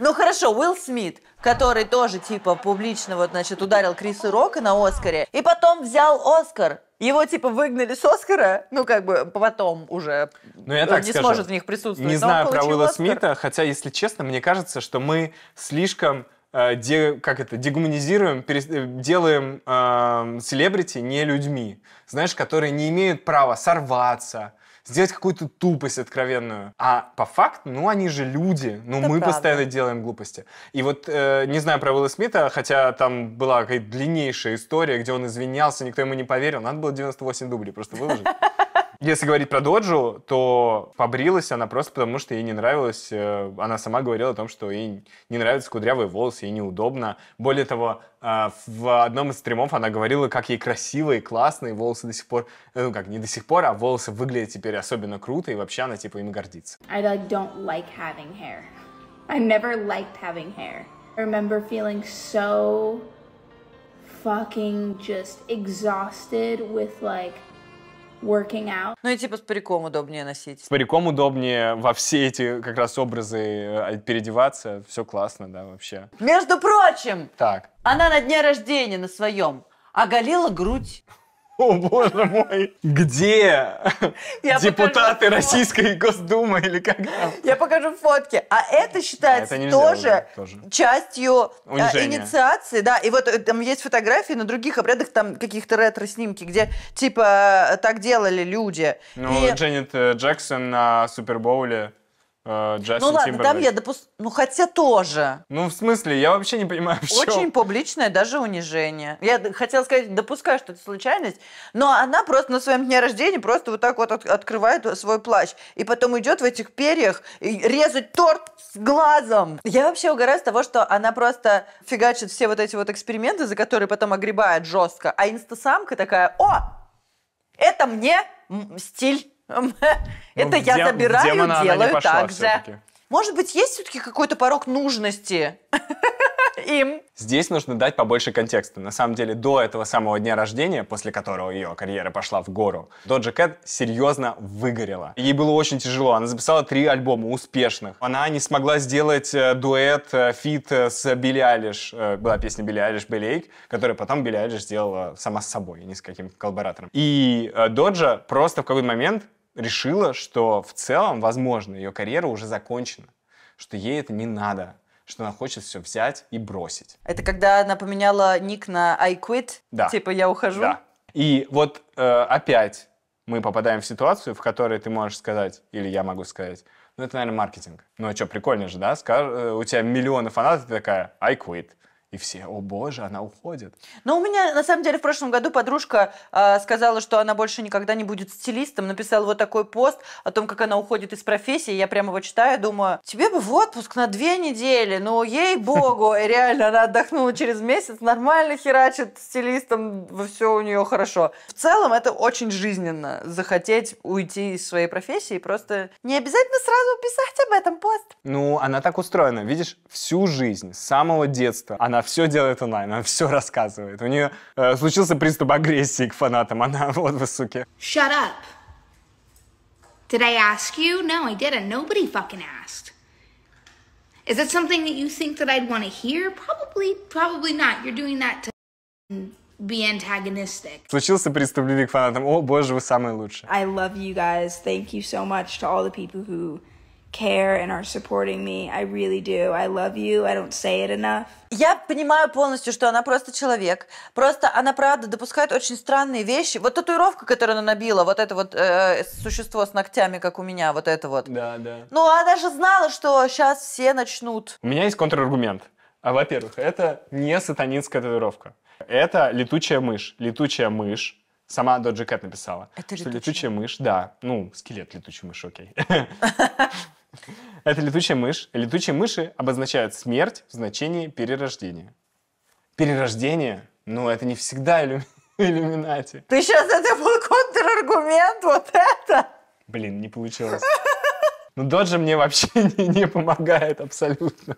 Ну хорошо, Уилл Смит, который тоже типа публично вот, значит, ударил Криса Рока на Оскаре, и потом взял Оскар. Его типа выгнали с Оскара, ну как бы потом уже ну, я так не скажу, сможет в них присутствовать. Не знаю про Уилла Оскар. Смита, хотя, если честно, мне кажется, что мы слишком Э, де, как это, дегуманизируем, перес, э, делаем э, селебрити не людьми, знаешь, которые не имеют права сорваться, сделать какую-то тупость откровенную. А по факту, ну, они же люди, ну, Это мы правда. постоянно делаем глупости. И вот, э, не знаю про Уилла Смита, хотя там была какая-то длиннейшая история, где он извинялся, никто ему не поверил, надо было 98 дублей просто выложить. <laughs> Если говорить про Доджу, то побрилась она просто потому, что ей не нравилось. Э, она сама говорила о том, что ей не нравятся кудрявые волосы, ей неудобно. Более того, э, в одном из стримов она говорила, как ей красивые, классные волосы до сих пор, э, ну как, не до сих пор, а волосы выглядят теперь особенно круто, и вообще она типа им гордится. I don't like having hair. I never liked having hair. I remember feeling so fucking just exhausted with like working out. Ну и типа с париком удобнее носить. С париком удобнее во все эти как раз образы э, переодеваться. Все классно, да, вообще. Между прочим, так. она на дне рождения на своем оголила грудь. О, боже мой! Где я депутаты покажу... Российской Госдумы или как? Я покажу фотки. А это считается это тоже, тоже частью э, Унижение. инициации. Да, и вот э, там есть фотографии на других обрядах, там каких-то ретро-снимки, где типа э, так делали люди. Ну, и... Дженнет Джексон на Супербоуле Э, Джастин Ну ладно, там я допускаю... Ну хотя тоже. Ну в смысле, я вообще не понимаю, в чем. Очень публичное даже унижение. Я хотела сказать, допускаю, что это случайность, но она просто на своем дне рождения просто вот так вот от- открывает свой плащ. И потом идет в этих перьях и резает торт с глазом. Я вообще угораю с того, что она просто фигачит все вот эти вот эксперименты, за которые потом огребает жестко. А инстасамка такая, о, это мне стиль <laughs> Это ну, я забираю, делаю так же. Может быть, есть все-таки какой-то порог нужности? <laughs> им. Здесь нужно дать побольше контекста. На самом деле, до этого самого дня рождения, после которого ее карьера пошла в гору, Доджи Кэт серьезно выгорела. Ей было очень тяжело. Она записала три альбома успешных. Она не смогла сделать э, дуэт, э, фит э, с Билли Алиш. Была песня Билли Алиш Белейк, которую потом Билли Алиш сделала сама с собой, не с каким коллаборатором. И Доджа просто в какой-то момент решила, что в целом, возможно, ее карьера уже закончена, что ей это не надо, что она хочет все взять и бросить. Это когда она поменяла ник на I quit? Да. Типа я ухожу? Да. И вот э, опять мы попадаем в ситуацию, в которой ты можешь сказать, или я могу сказать, ну это, наверное, маркетинг. Ну а что, прикольно же, да? Скаж... Э, у тебя миллионы фанатов, ты такая, I quit. И все, о боже, она уходит. Но у меня, на самом деле, в прошлом году подружка э, сказала, что она больше никогда не будет стилистом. Написала вот такой пост о том, как она уходит из профессии. Я прямо его читаю, думаю, тебе бы в отпуск на две недели. Ну, ей-богу, <laughs> реально, она отдохнула через месяц, нормально херачит стилистом, все у нее хорошо. В целом, это очень жизненно, захотеть уйти из своей профессии. Просто не обязательно сразу писать об этом пост. Ну, она так устроена, видишь, всю жизнь, с самого детства она она все делает онлайн, она все рассказывает. У нее э, случился приступ агрессии к фанатам, она вот вы суки. Shut up. Did I ask you? No, I didn't. Nobody fucking asked. Is it something that you think that I'd want to hear? Probably, probably not. You're doing that to be antagonistic. Случился приступ любви к фанатам. О, боже, вы самые лучшие. I love you guys. Thank you so much to all the people who care and are supporting me. I really do. I love you. I don't say it enough. Я понимаю полностью, что она просто человек. Просто она, правда, допускает очень странные вещи. Вот татуировка, которую она набила, вот это вот э, существо с ногтями, как у меня, вот это вот. Да, да. Ну, она же знала, что сейчас все начнут. У меня есть контраргумент. А, во-первых, это не сатанинская татуировка. Это летучая мышь. Летучая мышь Сама Доджи Кэт написала. Это что летучая? летучая мышь, да. Ну, скелет летучей мыши, окей. <laughs> <laughs> Это летучая мышь. Летучие мыши обозначают смерть в значении перерождения. Перерождение? Ну, это не всегда <laughs> иллюминати. Ты сейчас это был контраргумент, вот это? Блин, не получилось. <laughs> Но ну, доджи мне вообще <laughs> не, не помогает абсолютно.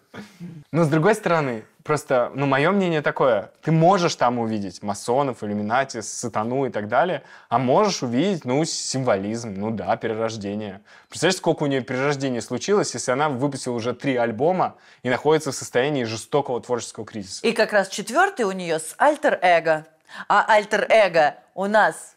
Но с другой стороны, просто, ну, мое мнение такое, ты можешь там увидеть масонов, иллюминати, сатану и так далее, а можешь увидеть, ну, символизм, ну да, перерождение. Представляешь, сколько у нее перерождений случилось, если она выпустила уже три альбома и находится в состоянии жестокого творческого кризиса. И как раз четвертый у нее с альтер-эго. А альтер-эго у нас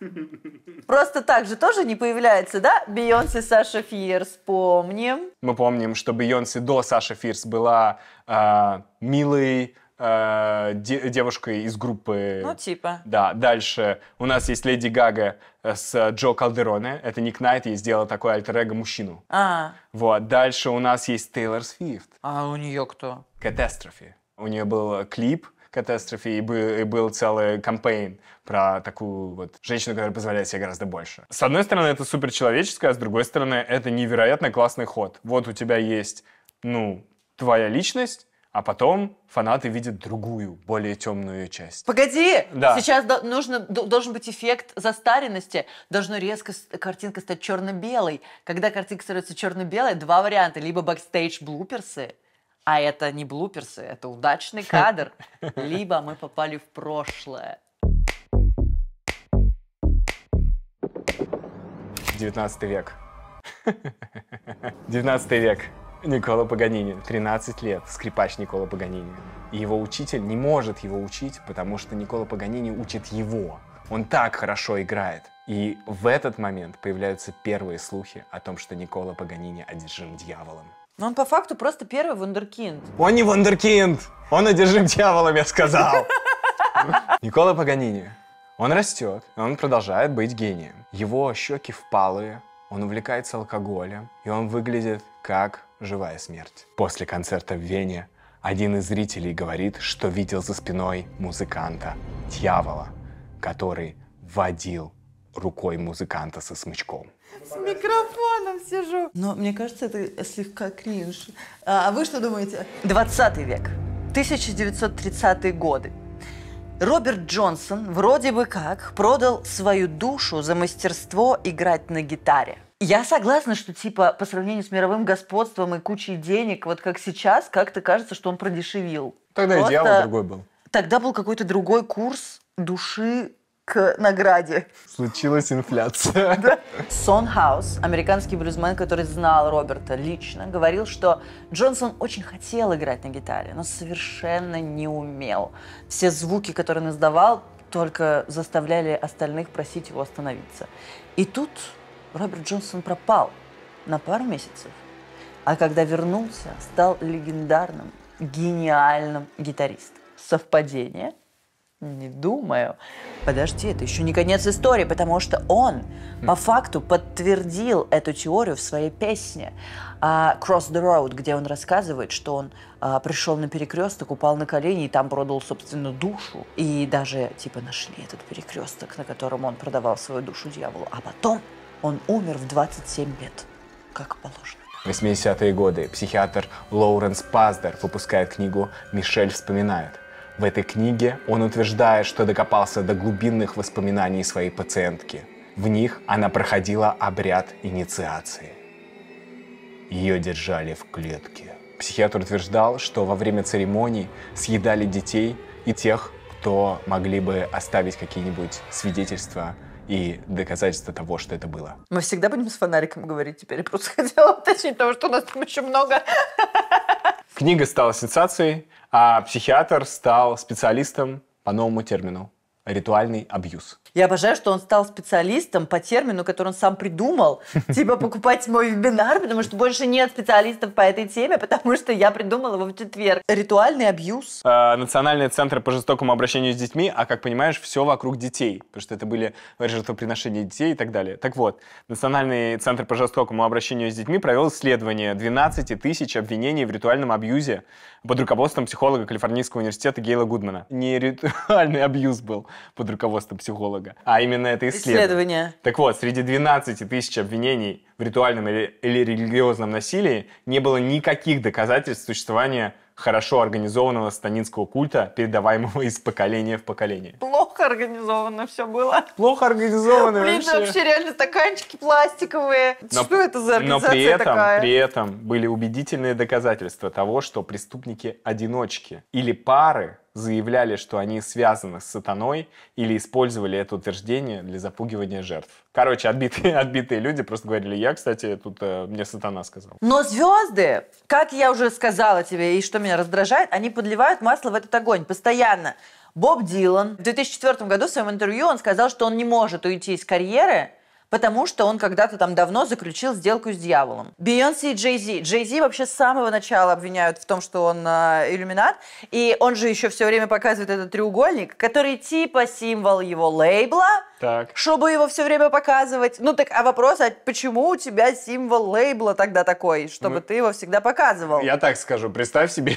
просто так же тоже не появляется, да? Бейонсе Саша Фирс, помним. Мы помним, что Бейонсе до Саша Фирс была э, милой, э, девушкой из группы. Ну, типа. Да, дальше у нас есть Леди Гага э, с Джо Калдероне. Это Ник Найт ей сделала такой альтер-эго мужчину. А, Вот, дальше у нас есть Тейлор Свифт. А у нее кто? Катастрофе. У нее был клип, катастрофе, и был, и целый кампейн про такую вот женщину, которая позволяет себе гораздо больше. С одной стороны, это суперчеловеческое, а с другой стороны, это невероятно классный ход. Вот у тебя есть, ну, твоя личность, а потом фанаты видят другую, более темную ее часть. Погоди! Да. Сейчас нужно, должен быть эффект застаренности. Должна резко картинка стать черно-белой. Когда картинка становится черно-белой, два варианта. Либо бэкстейдж блуперсы, а это не блуперсы, это удачный кадр. Либо мы попали в прошлое. 19 век. 19 век. Никола Паганини, 13 лет, скрипач Никола Паганини. И его учитель не может его учить, потому что Никола Паганини учит его. Он так хорошо играет. И в этот момент появляются первые слухи о том, что Никола Паганини одержим дьяволом. Но он по факту просто первый вундеркинд. Он не вундеркинд! Он одержим дьяволом, я сказал! <laughs> Никола Паганини. Он растет, он продолжает быть гением. Его щеки впалые, он увлекается алкоголем, и он выглядит как живая смерть. После концерта в Вене один из зрителей говорит, что видел за спиной музыканта, дьявола, который водил рукой музыканта со смычком. С микрофоном сижу. Но мне кажется, это слегка кринж. А, а вы что думаете? 20 век. 1930-е годы. Роберт Джонсон вроде бы как продал свою душу за мастерство играть на гитаре. Я согласна, что типа по сравнению с мировым господством и кучей денег, вот как сейчас, как-то кажется, что он продешевил. Тогда Просто... и другой был. Тогда был какой-то другой курс души к награде. Случилась инфляция. <laughs> Сон Хаус, американский блюзмен, который знал Роберта лично, говорил, что Джонсон очень хотел играть на гитаре, но совершенно не умел. Все звуки, которые он издавал, только заставляли остальных просить его остановиться. И тут Роберт Джонсон пропал на пару месяцев. А когда вернулся, стал легендарным, гениальным гитаристом. Совпадение – не думаю. Подожди, это еще не конец истории, потому что он mm. по факту подтвердил эту теорию в своей песне uh, Cross the Road, где он рассказывает, что он uh, а, пришел на перекресток, упал на колени и там продал, собственно, душу. И даже типа нашли этот перекресток, на котором он продавал свою душу дьяволу. А потом он умер в 27 лет, как положено. 80-е годы. Психиатр Лоуренс Паздер выпускает книгу «Мишель вспоминает». В этой книге он утверждает, что докопался до глубинных воспоминаний своей пациентки. В них она проходила обряд инициации. Ее держали в клетке. Психиатр утверждал, что во время церемоний съедали детей и тех, кто могли бы оставить какие-нибудь свидетельства и доказательства того, что это было. Мы всегда будем с фонариком говорить теперь. Я просто <laughs> хотела уточнить, того, что у нас там еще много. Книга стала сенсацией, а психиатр стал специалистом по новому термину ритуальный абьюз. Я обожаю, что он стал специалистом по термину, который он сам придумал. <laughs> Типа покупать мой вебинар, потому что больше нет специалистов по этой теме, потому что я придумала его в четверг. Ритуальный абьюз. Э, национальный центр по жестокому обращению с детьми, а как понимаешь, все вокруг детей, потому что это были жертвоприношения детей и так далее. Так вот, Национальный центр по жестокому обращению с детьми провел исследование 12 тысяч обвинений в ритуальном абьюзе под руководством психолога Калифорнийского университета Гейла Гудмана. Не ритуальный абьюз был под руководством психолога, а именно это исследование. исследование. Так вот, среди 12 тысяч обвинений в ритуальном или, или религиозном насилии не было никаких доказательств существования хорошо организованного станинского культа, передаваемого из поколения в поколение. Плохо организовано все было. Плохо организовано Блин, вообще. вообще реально стаканчики пластиковые. Но, что это за организация но при этом, такая? при этом были убедительные доказательства того, что преступники-одиночки или пары заявляли, что они связаны с сатаной или использовали это утверждение для запугивания жертв. Короче, отбитые, <laughs> отбитые люди просто говорили, я, кстати, тут э, мне сатана сказал. Но звезды, как я уже сказала тебе, и что меня раздражает, они подливают масло в этот огонь постоянно. Боб Дилан в 2004 году в своем интервью он сказал, что он не может уйти из карьеры, потому что он когда-то там давно заключил сделку с дьяволом. Бейонсе и Джей-Зи. Джей-Зи вообще с самого начала обвиняют в том, что он э, иллюминат, и он же еще все время показывает этот треугольник, который типа символ его лейбла, так. чтобы его все время показывать. Ну так, а вопрос, а почему у тебя символ лейбла тогда такой, чтобы ну, ты его всегда показывал? Я так скажу, представь себе,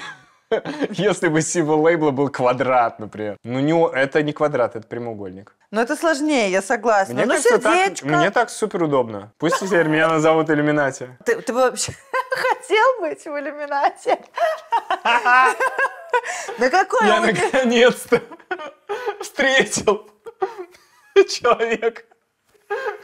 <laughs> Если бы символ лейбла был квадрат, например. Ну, не, это не квадрат, это прямоугольник. Но это сложнее, я согласна. Мне, ну, кажется, так, мне так супер удобно. Пусть теперь меня назовут Иллюминати. Ты, ты вообще <laughs> хотел быть в Иллюминате? Да <laughs> какой Я наконец-то встретил человека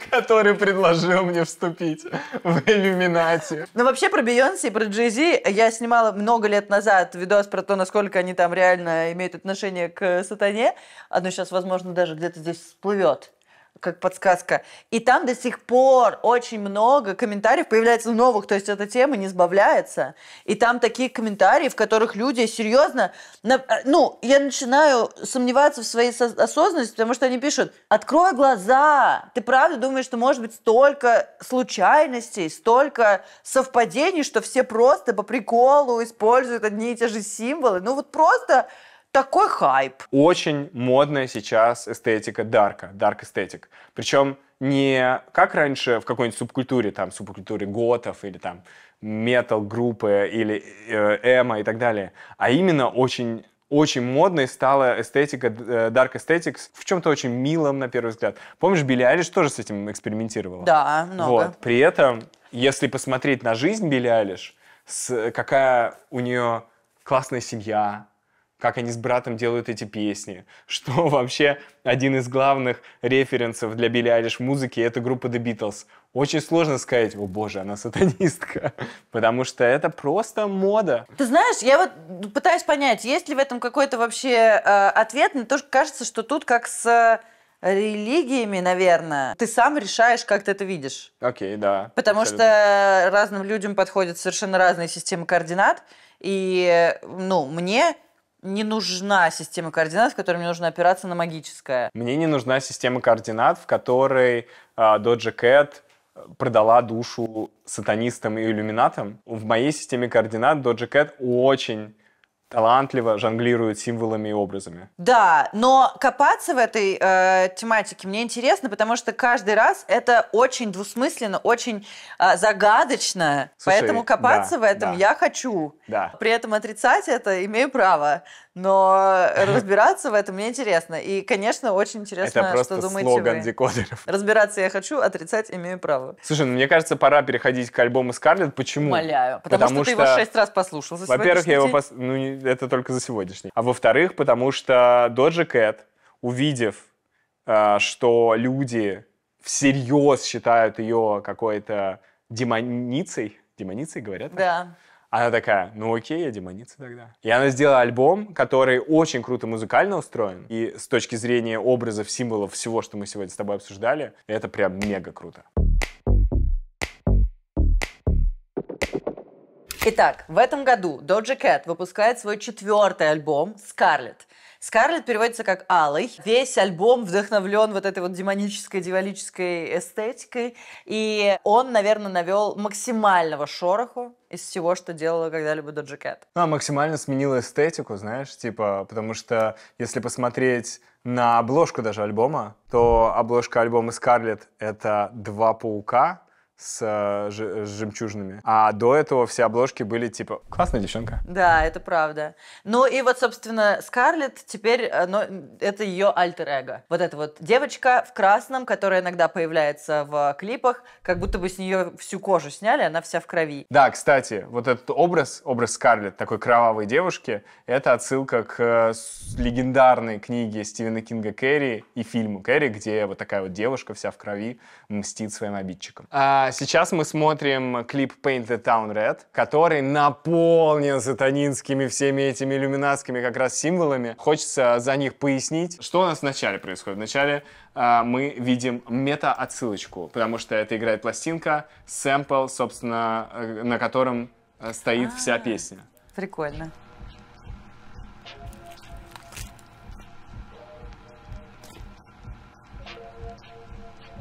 который предложил мне вступить в иллюминати. Ну, вообще, про Бейонсе и про джей я снимала много лет назад видос про то, насколько они там реально имеют отношение к сатане. Оно а, ну, сейчас, возможно, даже где-то здесь всплывет как подсказка. И там до сих пор очень много комментариев появляется новых, то есть эта тема не сбавляется. И там такие комментарии, в которых люди серьезно... Э, ну, я начинаю сомневаться в своей осознанности, потому что они пишут, открой глаза, ты правда думаешь, что может быть столько случайностей, столько совпадений, что все просто по приколу используют одни и те же символы. Ну вот просто такой хайп. Очень модная сейчас эстетика дарка, дарк-эстетик. Причем не как раньше в какой-нибудь субкультуре, там, субкультуре готов или там метал-группы или э, эмо и так далее, а именно очень очень модной стала эстетика Dark э, Aesthetics в чем-то очень милом, на первый взгляд. Помнишь, Билли Алиш тоже с этим экспериментировала? Да, много. Вот. При этом, если посмотреть на жизнь Билли Алиш, с, какая у нее классная семья, как они с братом делают эти песни, <laughs> что вообще один из главных референсов для Билли Айлиш музыке – это группа The Beatles. Очень сложно сказать, о боже, она сатанистка, <laughs> потому что это просто мода. Ты знаешь, я вот пытаюсь понять, есть ли в этом какой-то вообще э, ответ, мне тоже кажется, что тут как с э, религиями, наверное, ты сам решаешь, как ты это видишь. Окей, okay, да. Потому абсолютно. что разным людям подходят совершенно разные системы координат. И, ну, мне не нужна система координат, в которой мне нужно опираться на магическое. Мне не нужна система координат, в которой а, э, Доджа Кэт продала душу сатанистам и иллюминатам. В моей системе координат Доджа Кэт очень талантливо жонглирует символами и образами. Да, но копаться в этой э, тематике мне интересно, потому что каждый раз это очень двусмысленно, очень э, загадочно. Слушай, Поэтому копаться да, в этом да. я хочу. Да. При этом отрицать это имею право но <laughs> разбираться в этом мне интересно. И, конечно, очень интересно, Это просто что думаете слоган вы. декодеров. Разбираться я хочу, отрицать имею право. Слушай, ну, мне кажется, пора переходить к альбому Скарлетт. Почему? Моляю. Потому, потому что, что ты его шесть раз послушал за Во-первых, я его... Пос... Ну, это только за сегодняшний. А во-вторых, потому что Доджи Кэт, увидев, а, что люди всерьез считают ее какой-то демоницей, демоницей говорят? Да. Так? А она такая, ну окей, я демоница тогда. И она сделала альбом, который очень круто музыкально устроен. И с точки зрения образов, символов, всего, что мы сегодня с тобой обсуждали, это прям мега круто. Итак, в этом году Doja Cat выпускает свой четвертый альбом «Scarlet». Скарлетт переводится как «алый». Весь альбом вдохновлен вот этой вот демонической, дьяволической эстетикой. И он, наверное, навел максимального шороху из всего, что делала когда-либо Доджи Кэт. Ну, а максимально сменила эстетику, знаешь, типа, потому что если посмотреть на обложку даже альбома, то обложка альбома Скарлетт — это два паука, с, э, ж, э, с жемчужными. А до этого все обложки были типа «классная девчонка». Да, это правда. Ну и вот, собственно, Скарлетт теперь, ну, это ее альтер-эго. Вот эта вот девочка в красном, которая иногда появляется в клипах, как будто бы с нее всю кожу сняли, она вся в крови. Да, кстати, вот этот образ, образ Скарлетт, такой кровавой девушки, это отсылка к легендарной книге Стивена Кинга Кэрри и фильму Кэрри, где вот такая вот девушка вся в крови мстит своим обидчикам. А а сейчас мы смотрим клип Paint the Town Red, который наполнен сатанинскими всеми этими иллюминатскими как раз символами. Хочется за них пояснить, что у нас вначале происходит. Вначале э, а, мы видим мета-отсылочку, потому что это играет пластинка, сэмпл, собственно, э, на котором э, стоит вся а. песня. Прикольно.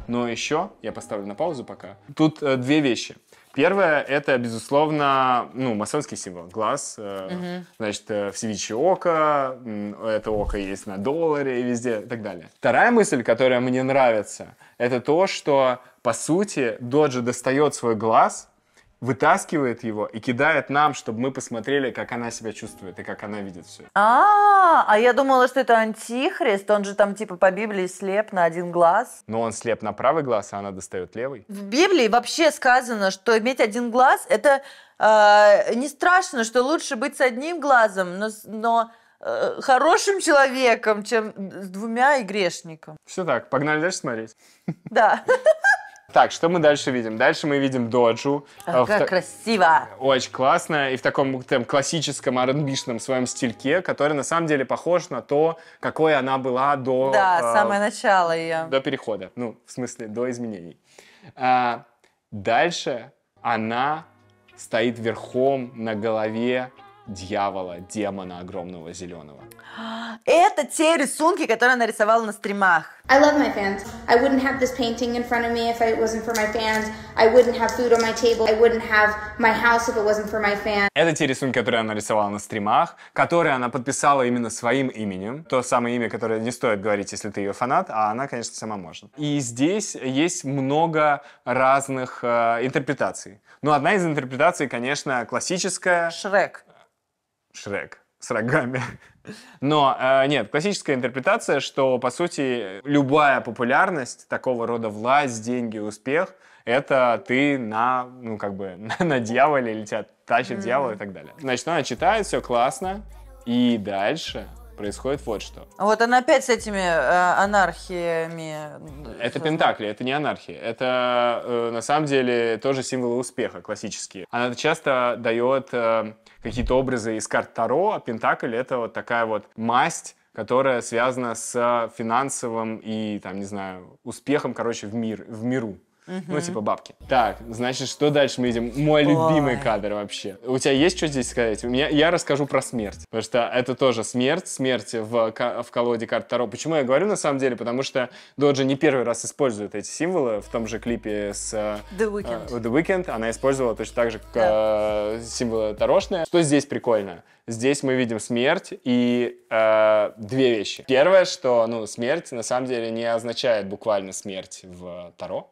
Но еще я поставлю на паузу пока. Тут э, две вещи. Первое – это, безусловно, ну, масонский символ. Глаз, э, угу. значит, э, всевичье око, это око есть на долларе и везде и так далее. Вторая мысль, которая мне нравится, это то, что, по сути, Доджи достает свой глаз вытаскивает его и кидает нам, чтобы мы посмотрели, как она себя чувствует и как она видит все. А, а я думала, что это антихрист, он же там типа по Библии слеп на один глаз. Но он слеп на правый глаз, а она достает левый. В Библии вообще сказано, что иметь один глаз это э, не страшно, что лучше быть с одним глазом, но, но э, хорошим человеком, чем с двумя и грешником. Все так, погнали дальше смотреть. Да. <laughs> Так, что мы дальше видим? Дальше мы видим доджу. Э, как в... красиво! Очень классно. И в таком там, классическом rb своем стильке, который на самом деле похож на то, какой она была до... Да, э, самое начало ее. До перехода. Ну, в смысле, до изменений. А, дальше она стоит верхом на голове дьявола, демона огромного зеленого. Это те рисунки, которые она рисовала на стримах. I love my fans. I wouldn't have this painting in front of me if it wasn't for my fans. I wouldn't have food on my table. I wouldn't have my house if it wasn't for my fans. Это те рисунки, которые она рисовала на стримах, которые она подписала именно своим именем. То самое имя, которое не стоит говорить, если ты ее фанат, а она, конечно, сама может. И здесь есть много разных э, интерпретаций. Ну, одна из интерпретаций, конечно, классическая. Шрек. Шрек с рогами. Но э, нет, классическая интерпретация, что по сути любая популярность такого рода власть, деньги, успех это ты на, ну, как бы, на, <laughs> на дьяволе или тебя тащит mm дьявол и так далее. Значит, она читает, все классно, и дальше происходит вот что. Вот она опять с этими э, анархиями. Это пентакли, это не анархия. Это, э, на самом деле, тоже символы успеха классические. Она часто дает... Э, какие-то образы из карт Таро, а Пентакль — это вот такая вот масть, которая связана с финансовым и, там, не знаю, успехом, короче, в, мир, в миру. Ну, типа бабки. Так, значит, что дальше мы видим? Мой любимый кадр вообще. У тебя есть что здесь сказать? У меня, я расскажу про смерть. Потому что это тоже смерть, смерть в, в колоде карт Таро. Почему я говорю на самом деле? Потому что Доджи не первый раз использует эти символы в том же клипе с э, The Weeknd. Uh, The Weeknd. Она использовала точно так же да. Yeah. Э, символы тарошные. Что здесь прикольно? Здесь мы видим смерть и э, две вещи. Первое, что ну, смерть на самом деле не означает буквально смерть в Таро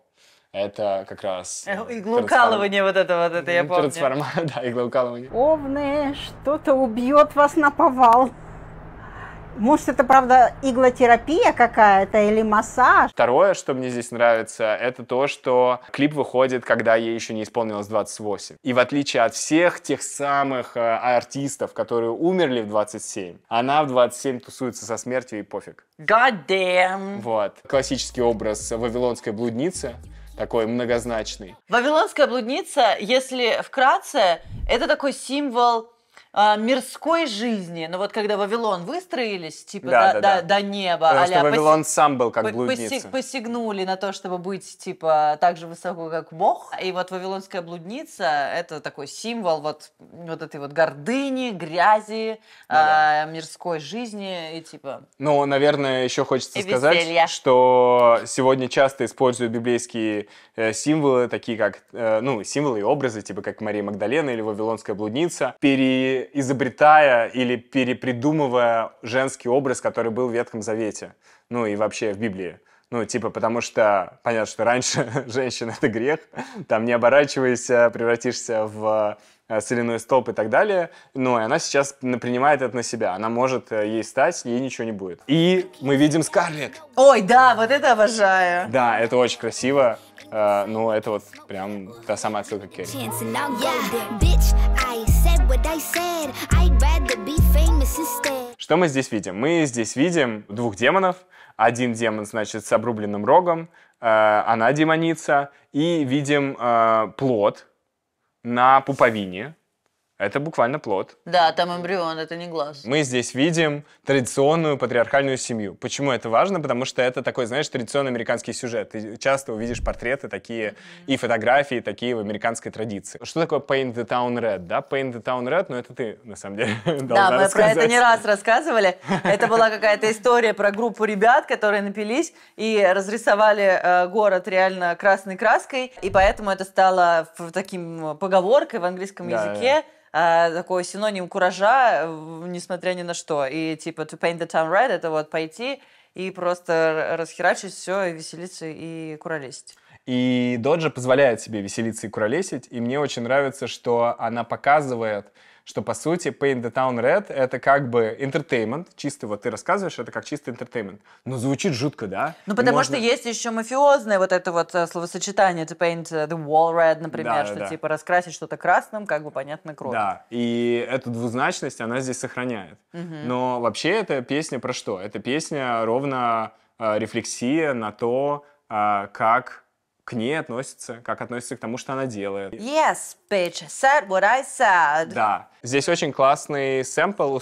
это как раз... Э, э, иглоукалывание трансформ... вот это вот, это я помню. Трансформация, <laughs> да, иглоукалывание. Овны, что-то убьет вас на повал. Может, это, правда, иглотерапия какая-то или массаж? Второе, что мне здесь нравится, это то, что клип выходит, когда ей еще не исполнилось 28. И в отличие от всех тех самых э, артистов, которые умерли в 27, она в 27 тусуется со смертью и пофиг. God damn! Вот. Классический образ вавилонской блудницы такой многозначный. Вавилонская блудница, если вкратце, это такой символ а, мирской жизни. Но ну, вот когда Вавилон выстроились, типа да, до, да, до, да. до неба, Потому что Вавилон поси... сам был как по- блудница. посигнули на то, чтобы быть типа так же высоко, как Бог. И вот Вавилонская блудница — это такой символ вот, вот этой вот гордыни, грязи, ну, да. э, мирской жизни и типа... Ну, наверное, еще хочется сказать, что сегодня часто используют библейские э, символы, такие как, э, ну, символы и образы, типа как Мария Магдалена или Вавилонская блудница, пере изобретая или перепридумывая женский образ, который был в Ветхом Завете, ну и вообще в Библии. Ну, типа, потому что, понятно, что раньше <laughs> женщина — это грех, там не оборачивайся, превратишься в э, соляной столб и так далее. Ну, и она сейчас принимает это на себя. Она может э, ей стать, ей ничего не будет. И мы видим Скарлетт. Ой, да, вот это обожаю. Да, это очень красиво. Э, ну, это вот прям та самая отсылка к Керри. Что мы здесь видим? Мы здесь видим двух демонов. Один демон, значит, с обрубленным рогом, э, она демоница. И видим э, плод на пуповине, это буквально плод. Да, там эмбрион, это не глаз. Мы здесь видим традиционную патриархальную семью. Почему это важно? Потому что это такой, знаешь, традиционный американский сюжет. Ты часто увидишь портреты такие mm -hmm. и фотографии такие в американской традиции. Что такое paint the town red? Да, paint the town red, но ну, это ты на самом деле <laughs> Да, мы про это не раз рассказывали. <laughs> Это была какая-то история про группу ребят, которые напились и разрисовали э, город реально красной краской, и поэтому это стало таким э, поговоркой в английском языке э, такой синоним куража, э, несмотря ни на что. И типа to paint the town red это вот пойти и просто расхерачить все, и веселиться, и куролесить. И доджа позволяет себе веселиться и куролесить, и мне очень нравится, что она показывает, что, по сути, Paint the Town Red — это как бы entertainment, чистый вот ты рассказываешь, это как чистый entertainment. Но звучит жутко, да? Ну, потому Можно... что есть еще мафиозное вот это вот э, словосочетание to типа paint the wall red, например, да, что да. типа раскрасить что-то красным, как бы понятно, кровь. Да, и эту двузначность она здесь сохраняет. Угу. Но вообще эта песня про что? Это песня ровно э, рефлексия на то, э, как к ней относится, как относится к тому, что она делает. Yes, bitch, said what I said. Да. Здесь очень классный сэмпл, э,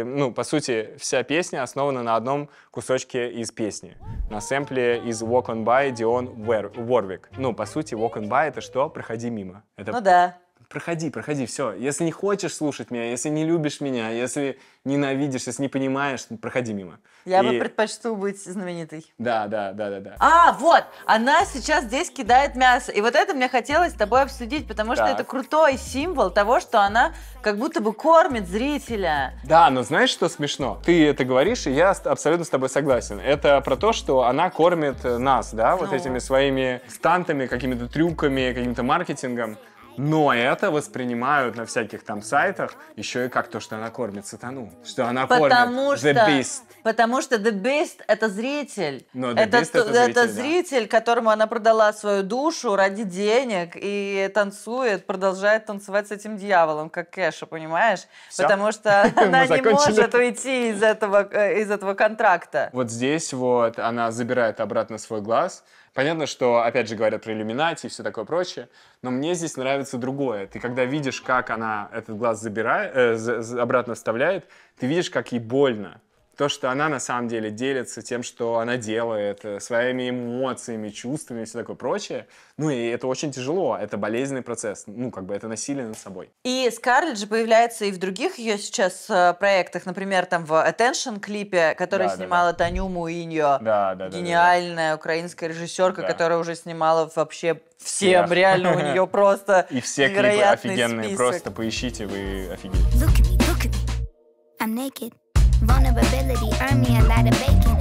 э, ну, по сути, вся песня основана на одном кусочке из песни. На сэмпле из Walk On By Дион Warwick. Ну, по сути, Walk On By — это что? Проходи мимо. Это... Ну да проходи, проходи, все. Если не хочешь слушать меня, если не любишь меня, если ненавидишь, если не понимаешь, проходи мимо. Я и... бы предпочту быть знаменитой. Да, да, да, да, да. А, вот, она сейчас здесь кидает мясо. И вот это мне хотелось с тобой обсудить, потому так. что это крутой символ того, что она как будто бы кормит зрителя. Да, но знаешь, что смешно? Ты это говоришь, и я абсолютно с тобой согласен. Это про то, что она кормит э, нас, да, вот этими своими стантами, какими-то трюками, каким-то маркетингом. Но это воспринимают на всяких там сайтах еще и как то, что она кормит сатану. Что она потому кормит что, The Beast. Потому что The Beast — это зритель. Но The это, Beast это, зритель, это да. зритель, которому она продала свою душу ради денег и танцует, продолжает танцевать с этим дьяволом, как Кэша, понимаешь? Все? Потому что <laughs> она не может уйти из этого, э, из этого контракта. Вот здесь вот она забирает обратно свой глаз — Понятно, что, опять же, говорят про иллюминати и все такое прочее, но мне здесь нравится другое. Ты когда видишь, как она этот глаз забирает, э, обратно вставляет, ты видишь, как ей больно то, что она на самом деле делится тем, что она делает, э, своими эмоциями, чувствами и все такое прочее. Ну и это очень тяжело, это болезненный процесс, ну как бы это насилие над собой. И Скарлетт же появляется и в других ее сейчас э, проектах, например, там в Attention клипе, который да, снимала да, да. Таню Муиньо, да, да, гениальная да, да, украинская режиссерка, да. которая уже снимала вообще всем, yeah. реально у нее просто <laughs> И все клипы офигенные, список. просто поищите, вы офигеете.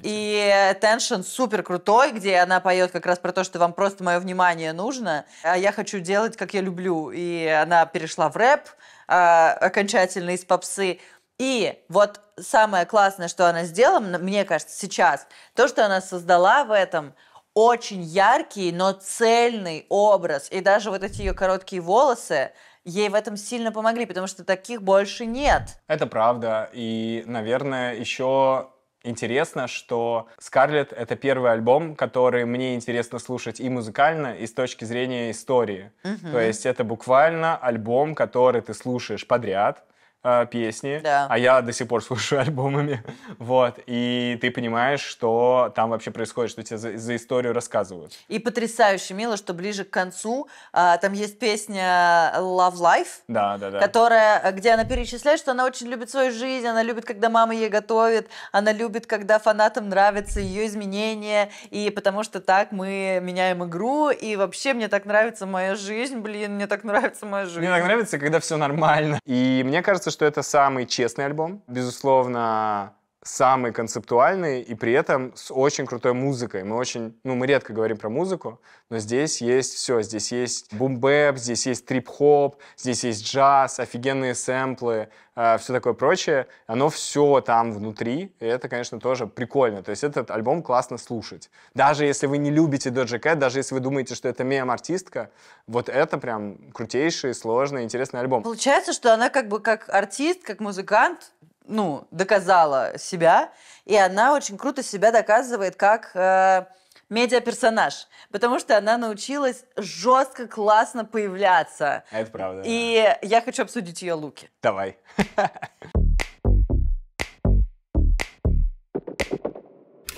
И Tension супер крутой, где она поет как раз про то, что вам просто мое внимание нужно, а я хочу делать, как я люблю. И она перешла в рэп а, окончательно из попсы. И вот самое классное, что она сделала, мне кажется, сейчас, то, что она создала в этом очень яркий, но цельный образ. И даже вот эти ее короткие волосы, ей в этом сильно помогли, потому что таких больше нет. Это правда. И, наверное, еще интересно, что Скарлетт это первый альбом, который мне интересно слушать и музыкально, и с точки зрения истории. Угу. То есть это буквально альбом, который ты слушаешь подряд Э, песни, да. а я до сих пор слушаю <laughs> альбомами, вот, и ты понимаешь, что там вообще происходит, что тебе за, за историю рассказывают. И потрясающе мило, что ближе к концу э, там есть песня Love Life, да, да, да. которая, где она перечисляет, что она очень любит свою жизнь, она любит, когда мама ей готовит, она любит, когда фанатам нравятся ее изменения, и потому что так мы меняем игру, и вообще мне так нравится моя жизнь, блин, мне так нравится моя жизнь. Мне так нравится, когда все нормально. И мне кажется, кажется, что это самый честный альбом. Безусловно, самый концептуальный и при этом с очень крутой музыкой. Мы очень, ну, мы редко говорим про музыку, но здесь есть все. Здесь есть бумбэп, здесь есть трип-хоп, здесь есть джаз, офигенные сэмплы, э, все такое прочее. Оно все там внутри, и это, конечно, тоже прикольно. То есть этот альбом классно слушать. Даже если вы не любите Доджи Кэт, даже если вы думаете, что это мем-артистка, вот это прям крутейший, сложный, интересный альбом. Получается, что она как бы как артист, как музыкант ну, доказала себя, и она очень круто себя доказывает как э, персонаж, потому что она научилась жестко классно появляться. А это правда. И да. я хочу обсудить ее луки. Давай.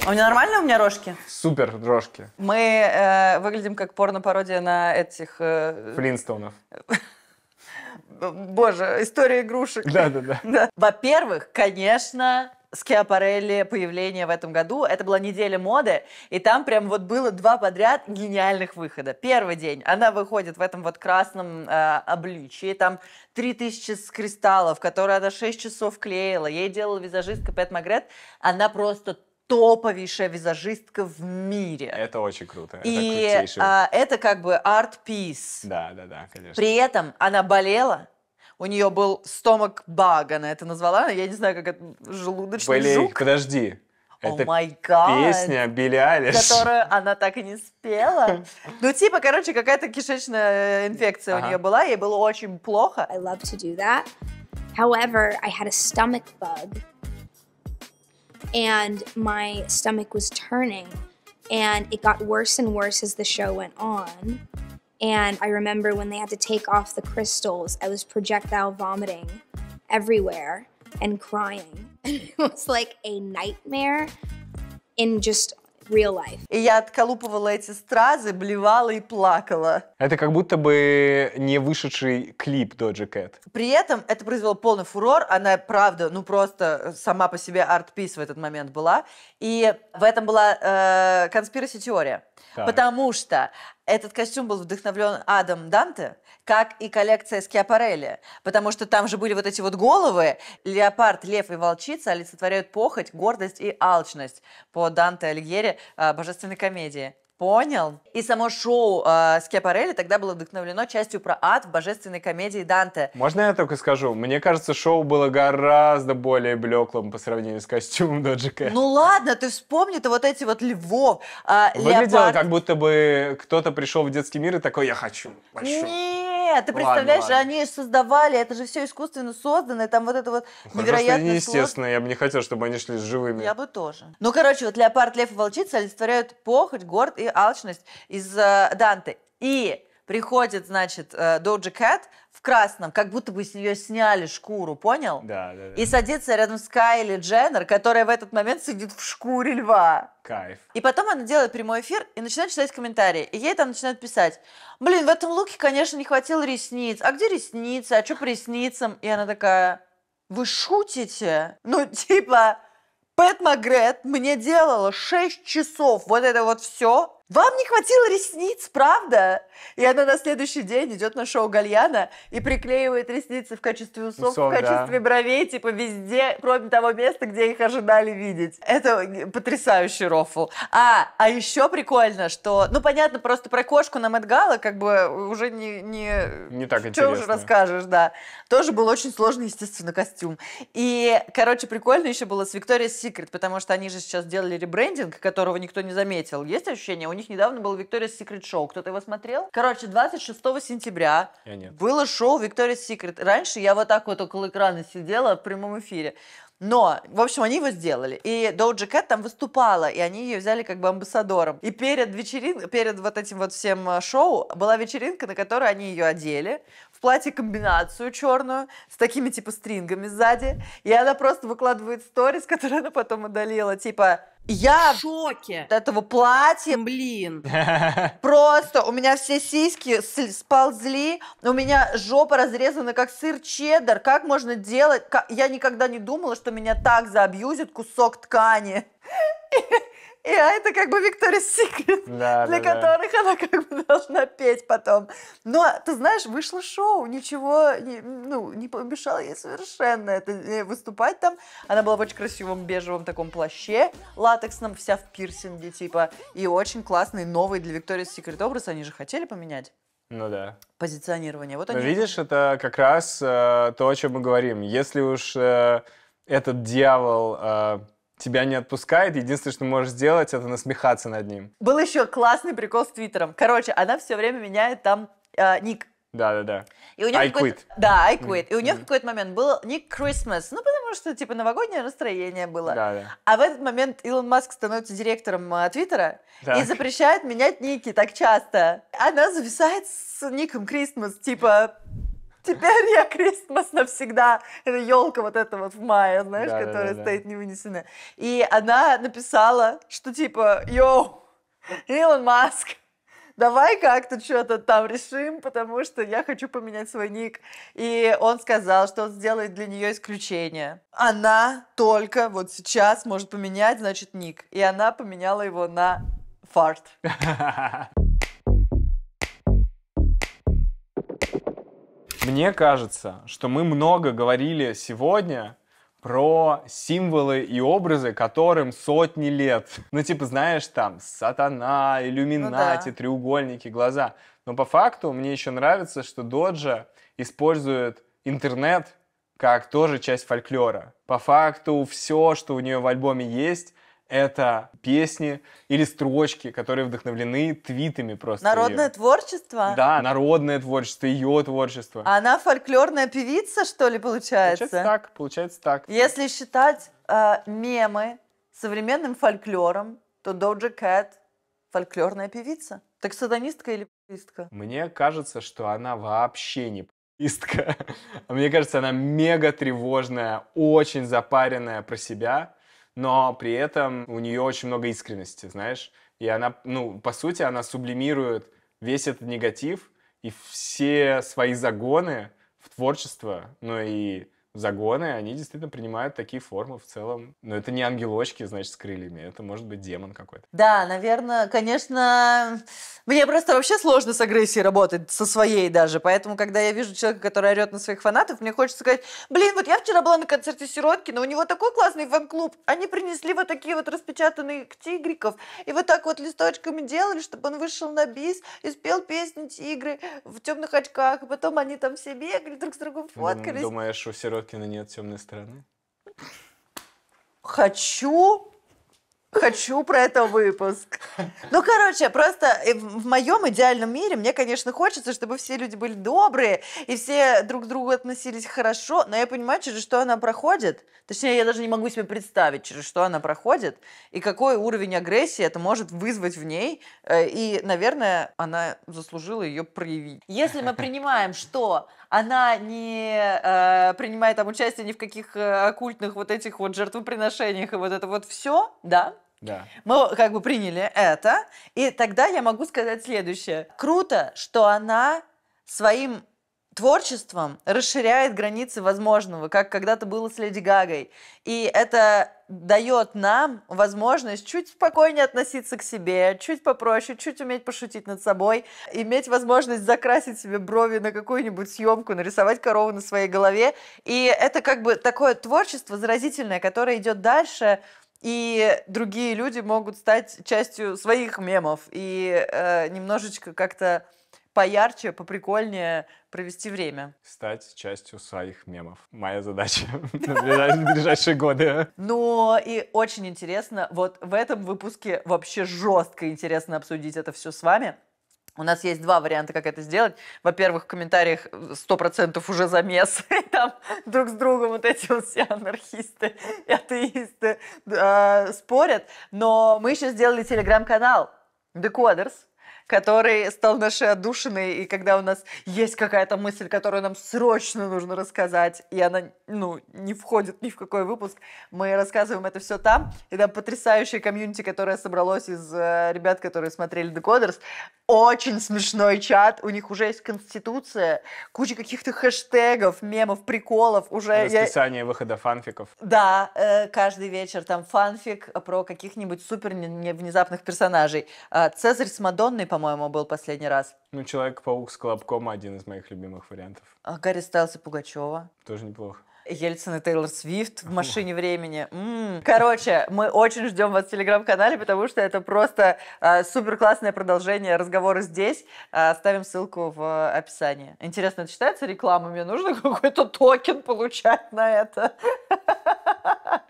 А у меня нормально у меня рожки? Супер рожки. Мы э, выглядим как порно-пародия на этих... Э... Флинстоунов боже, история игрушек. Да, да, да. да. Во-первых, конечно, Скиапарелли появление в этом году. Это была неделя моды, и там прям вот было два подряд гениальных выхода. Первый день она выходит в этом вот красном э, обличии, там 3000 с кристаллов, которые она 6 часов клеила, ей делала визажистка Пэт Магрет, она просто топовейшая визажистка в мире. Это очень круто. И это, а, это как бы арт-пис. Да, да, да, конечно. При этом она болела, у нее был стомак баг, она это назвала, я не знаю, как это, желудочный Были... жук. Подожди, это oh God, песня Билли Айлиш. Которую <laughs> она так и не спела. Ну, типа, короче, какая-то кишечная инфекция у нее была, ей было очень плохо. I love to do that. However, I had a stomach bug. and my stomach was turning and it got worse and worse as the show went on. And I remember when they had to take off the crystals, I was projectile vomiting everywhere and crying. <laughs> it was like a nightmare in just real life. И я отколупывала эти стразы, блевала и плакала. Это как будто бы не вышедший клип Доджи Кэт. При этом это произвело полный фурор. Она, правда, ну просто э, сама по себе арт-пис в этот момент была. И в этом была э, конспираси-теория. Потому что этот костюм был вдохновлен Адам Данте, как и коллекция Скиапарелли, потому что там же были вот эти вот головы, леопард, лев и волчица олицетворяют похоть, гордость и алчность по Данте Альгьери а, «Божественной комедии». Понял. И само шоу э, а, Скиапарелли тогда было вдохновлено частью про ад в божественной комедии Данте. Можно я только скажу? Мне кажется, шоу было гораздо более блеклым по сравнению с костюмом Доджи Кэт. Ну ладно, ты вспомни-то вот эти вот львов, э, Выглядело, леопард. как будто бы кто-то пришел в детский мир и такой «я хочу». Большой. Нет. Нет, ты представляешь, ладно, они создавали, это же все искусственно создано, там вот это вот Хорошо, ну, невероятно что неестественно, я бы не хотел, чтобы они шли с живыми. Я бы тоже. Ну, короче, вот леопард, лев и волчица олицетворяют похоть, горд и алчность из э, Данте. И приходит, значит, Доджи э, Кэт в красном, как будто бы с нее сняли шкуру, понял? Да, да, да. И садится рядом с Кайли Дженнер, которая в этот момент сидит в шкуре льва. Кайф. И потом она делает прямой эфир и начинает читать комментарии. И ей там начинают писать, блин, в этом луке, конечно, не хватило ресниц. А где ресницы? А что по ресницам? И она такая, вы шутите? Ну, <laughs> типа, Пэт Магрет мне делала 6 часов вот это вот все, вам не хватило ресниц, правда? И она на следующий день идет на шоу Гальяна и приклеивает ресницы в качестве усов, Усов, в качестве да. бровей, типа везде, кроме того места, где их ожидали видеть. Это потрясающий рофл. А, а еще прикольно, что, ну понятно, просто про кошку на Мэтгала как бы уже не... Не, не так что интересно. уже расскажешь, да. Тоже был очень сложный, естественно, костюм. И, короче, прикольно еще было с Victoria's Secret, потому что они же сейчас делали ребрендинг, которого никто не заметил. Есть ощущение? У них недавно было Victoria's Secret шоу. Кто-то его смотрел? Короче, 26 сентября было шоу Victoria's Secret. Раньше я вот так вот около экрана сидела в прямом эфире. Но, в общем, они его сделали. И Доуджи Кэт там выступала, и они ее взяли как бы амбассадором. И перед вечеринкой, перед вот этим вот всем а, шоу была вечеринка, на которой они ее одели в платье комбинацию черную с такими типа стрингами сзади. И она просто выкладывает сторис, <laughs> которые она потом удалила, типа я в шоке от этого платья. Блин. <laughs> Просто у меня все сиськи сползли, у меня жопа разрезана, как сыр чеддер. Как можно делать? Я никогда не думала, что меня так заабьюзит кусок ткани. <laughs> И а это как бы Виктория Секрет, да, для да, которых да. она как бы <laughs> должна петь потом. Но, ну, а, ты знаешь, вышло шоу, ничего не, ну, не помешало ей совершенно это э, выступать там. Она была в очень красивом бежевом таком плаще латексном, вся в пирсинге, типа, и очень классный новый для Виктории Секрет образ. Они же хотели поменять. Ну да. Позиционирование. Вот ну, они. видишь, это как раз э, то, о чем мы говорим. Если уж э, этот дьявол э, тебя не отпускает, единственное, что можешь сделать, это насмехаться над ним. Был еще классный прикол с Твиттером. Короче, она все время меняет там э, ник. Да, да, да. И у нее I quit. Да, I quit. mm И у нее mm в какой-то момент был ник Christmas, ну потому что типа новогоднее настроение было. Да, да. А в этот момент Илон Маск становится директором а, Твиттера э, и запрещает менять ники так часто. Она зависает с ником Christmas, типа Теперь <laughs> я Кристмас навсегда. Это елка вот эта вот в мае, знаешь, да, которая да, да, стоит не вынесена. И она написала, что типа, йоу, Илон Маск, давай как-то что-то там решим, потому что я хочу поменять свой ник. И он сказал, что он сделает для нее исключение. Она только вот сейчас может поменять, значит, ник. И она поменяла его на фарт. <laughs> Мне кажется, что мы много говорили сегодня про символы и образы, которым сотни лет. Ну, типа, знаешь, там, сатана, иллюминати, ну, да. треугольники, глаза. Но по факту мне еще нравится, что Доджа использует интернет как тоже часть фольклора. По факту все, что у нее в альбоме есть, это песни или строчки, которые вдохновлены твитами просто. Народное ее. творчество? Да, народное творчество, ее творчество. А она фольклорная певица, что ли, получается? Получается так, получается так. Если считать э, мемы современным фольклором, то Доджа Кэт фольклорная певица. Так сатанистка или пистка? Мне кажется, что она вообще не пистка. <laughs> Мне кажется, она мега тревожная, очень запаренная про себя но при этом у нее очень много искренности, знаешь. И она, ну, по сути, она сублимирует весь этот негатив и все свои загоны в творчество, ну и загоны, они действительно принимают такие формы в целом. Но это не ангелочки, значит, с крыльями. Это может быть демон какой-то. Да, наверное, конечно. Мне просто вообще сложно с агрессией работать, со своей даже. Поэтому, когда я вижу человека, который орет на своих фанатов, мне хочется сказать, блин, вот я вчера была на концерте Сироткина, у него такой классный фан-клуб. Они принесли вот такие вот распечатанные тигриков. И вот так вот листочками делали, чтобы он вышел на бис и спел песню «Тигры» в темных очках. И потом они там все бегали, друг с другом фоткались. Думаешь, у Сирот Сироткина нет темной стороны? Хочу Хочу про это выпуск. Ну, короче, просто э, в моем идеальном мире мне, конечно, хочется, чтобы все люди были добрые и все друг к другу относились хорошо, но я понимаю, через что она проходит. Точнее, я даже не могу себе представить, через что она проходит и какой уровень агрессии это может вызвать в ней. Э, и, наверное, она заслужила ее проявить. Если мы <laughs> принимаем, что она не э, принимает там участие ни в каких э, оккультных вот этих вот жертвоприношениях и вот это вот все, да, да. Мы как бы приняли это, и тогда я могу сказать следующее. Круто, что она своим творчеством расширяет границы возможного, как когда-то было с Леди Гагой. И это дает нам возможность чуть спокойнее относиться к себе, чуть попроще, чуть уметь пошутить над собой, иметь возможность закрасить себе брови на какую-нибудь съемку, нарисовать корову на своей голове. И это как бы такое творчество заразительное, которое идет дальше, и другие люди могут стать частью своих мемов и э, немножечко как-то поярче, поприкольнее провести время. Стать частью своих мемов. Моя задача на <laughs> ближайшие годы. Ну и очень интересно, вот в этом выпуске вообще жестко интересно обсудить это все с вами. У нас есть два варианта, как это сделать. Во-первых, в комментариях 100% э, уже замес. <laughs> Там друг с другом вот эти вот все анархисты и атеисты э, спорят. Но мы еще сделали телеграм-канал Decoders который стал нашей отдушиной, и когда у нас есть какая-то мысль, которую нам срочно нужно рассказать, и она, ну, не входит ни в какой выпуск, мы рассказываем это все там, и там потрясающая комьюнити, которая собралась из э, ребят, которые смотрели Decoders, очень смешной чат, у них уже есть конституция, куча каких-то хэштегов, мемов, приколов, уже... Расписание я... выхода фанфиков. Да, э, каждый вечер там фанфик про каких-нибудь супер внезапных персонажей. Э, Цезарь с Мадонной, по по-моему, был последний раз. Ну, Человек-паук с Колобком один из моих любимых вариантов. А Гарри Стайлс и Пугачева. Тоже неплохо. Ельцин и Тейлор Свифт в машине времени. Короче, мы очень ждем вас в телеграм-канале, потому что это просто э, супер классное продолжение разговора здесь. А, ставим ссылку в описании. Интересно, это считается рекламой? Мне нужно <laughs> какой-то токен получать на это. <laughs>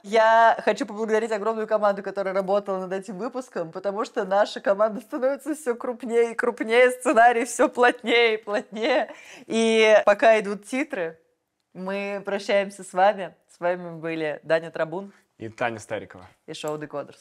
Я хочу поблагодарить огромную команду, которая работала над этим выпуском, потому что наша команда становится все крупнее и крупнее, сценарий все плотнее и плотнее. И пока идут титры, мы прощаемся с вами. С вами были Даня Трабун и Таня Старикова и шоу «Декодерс».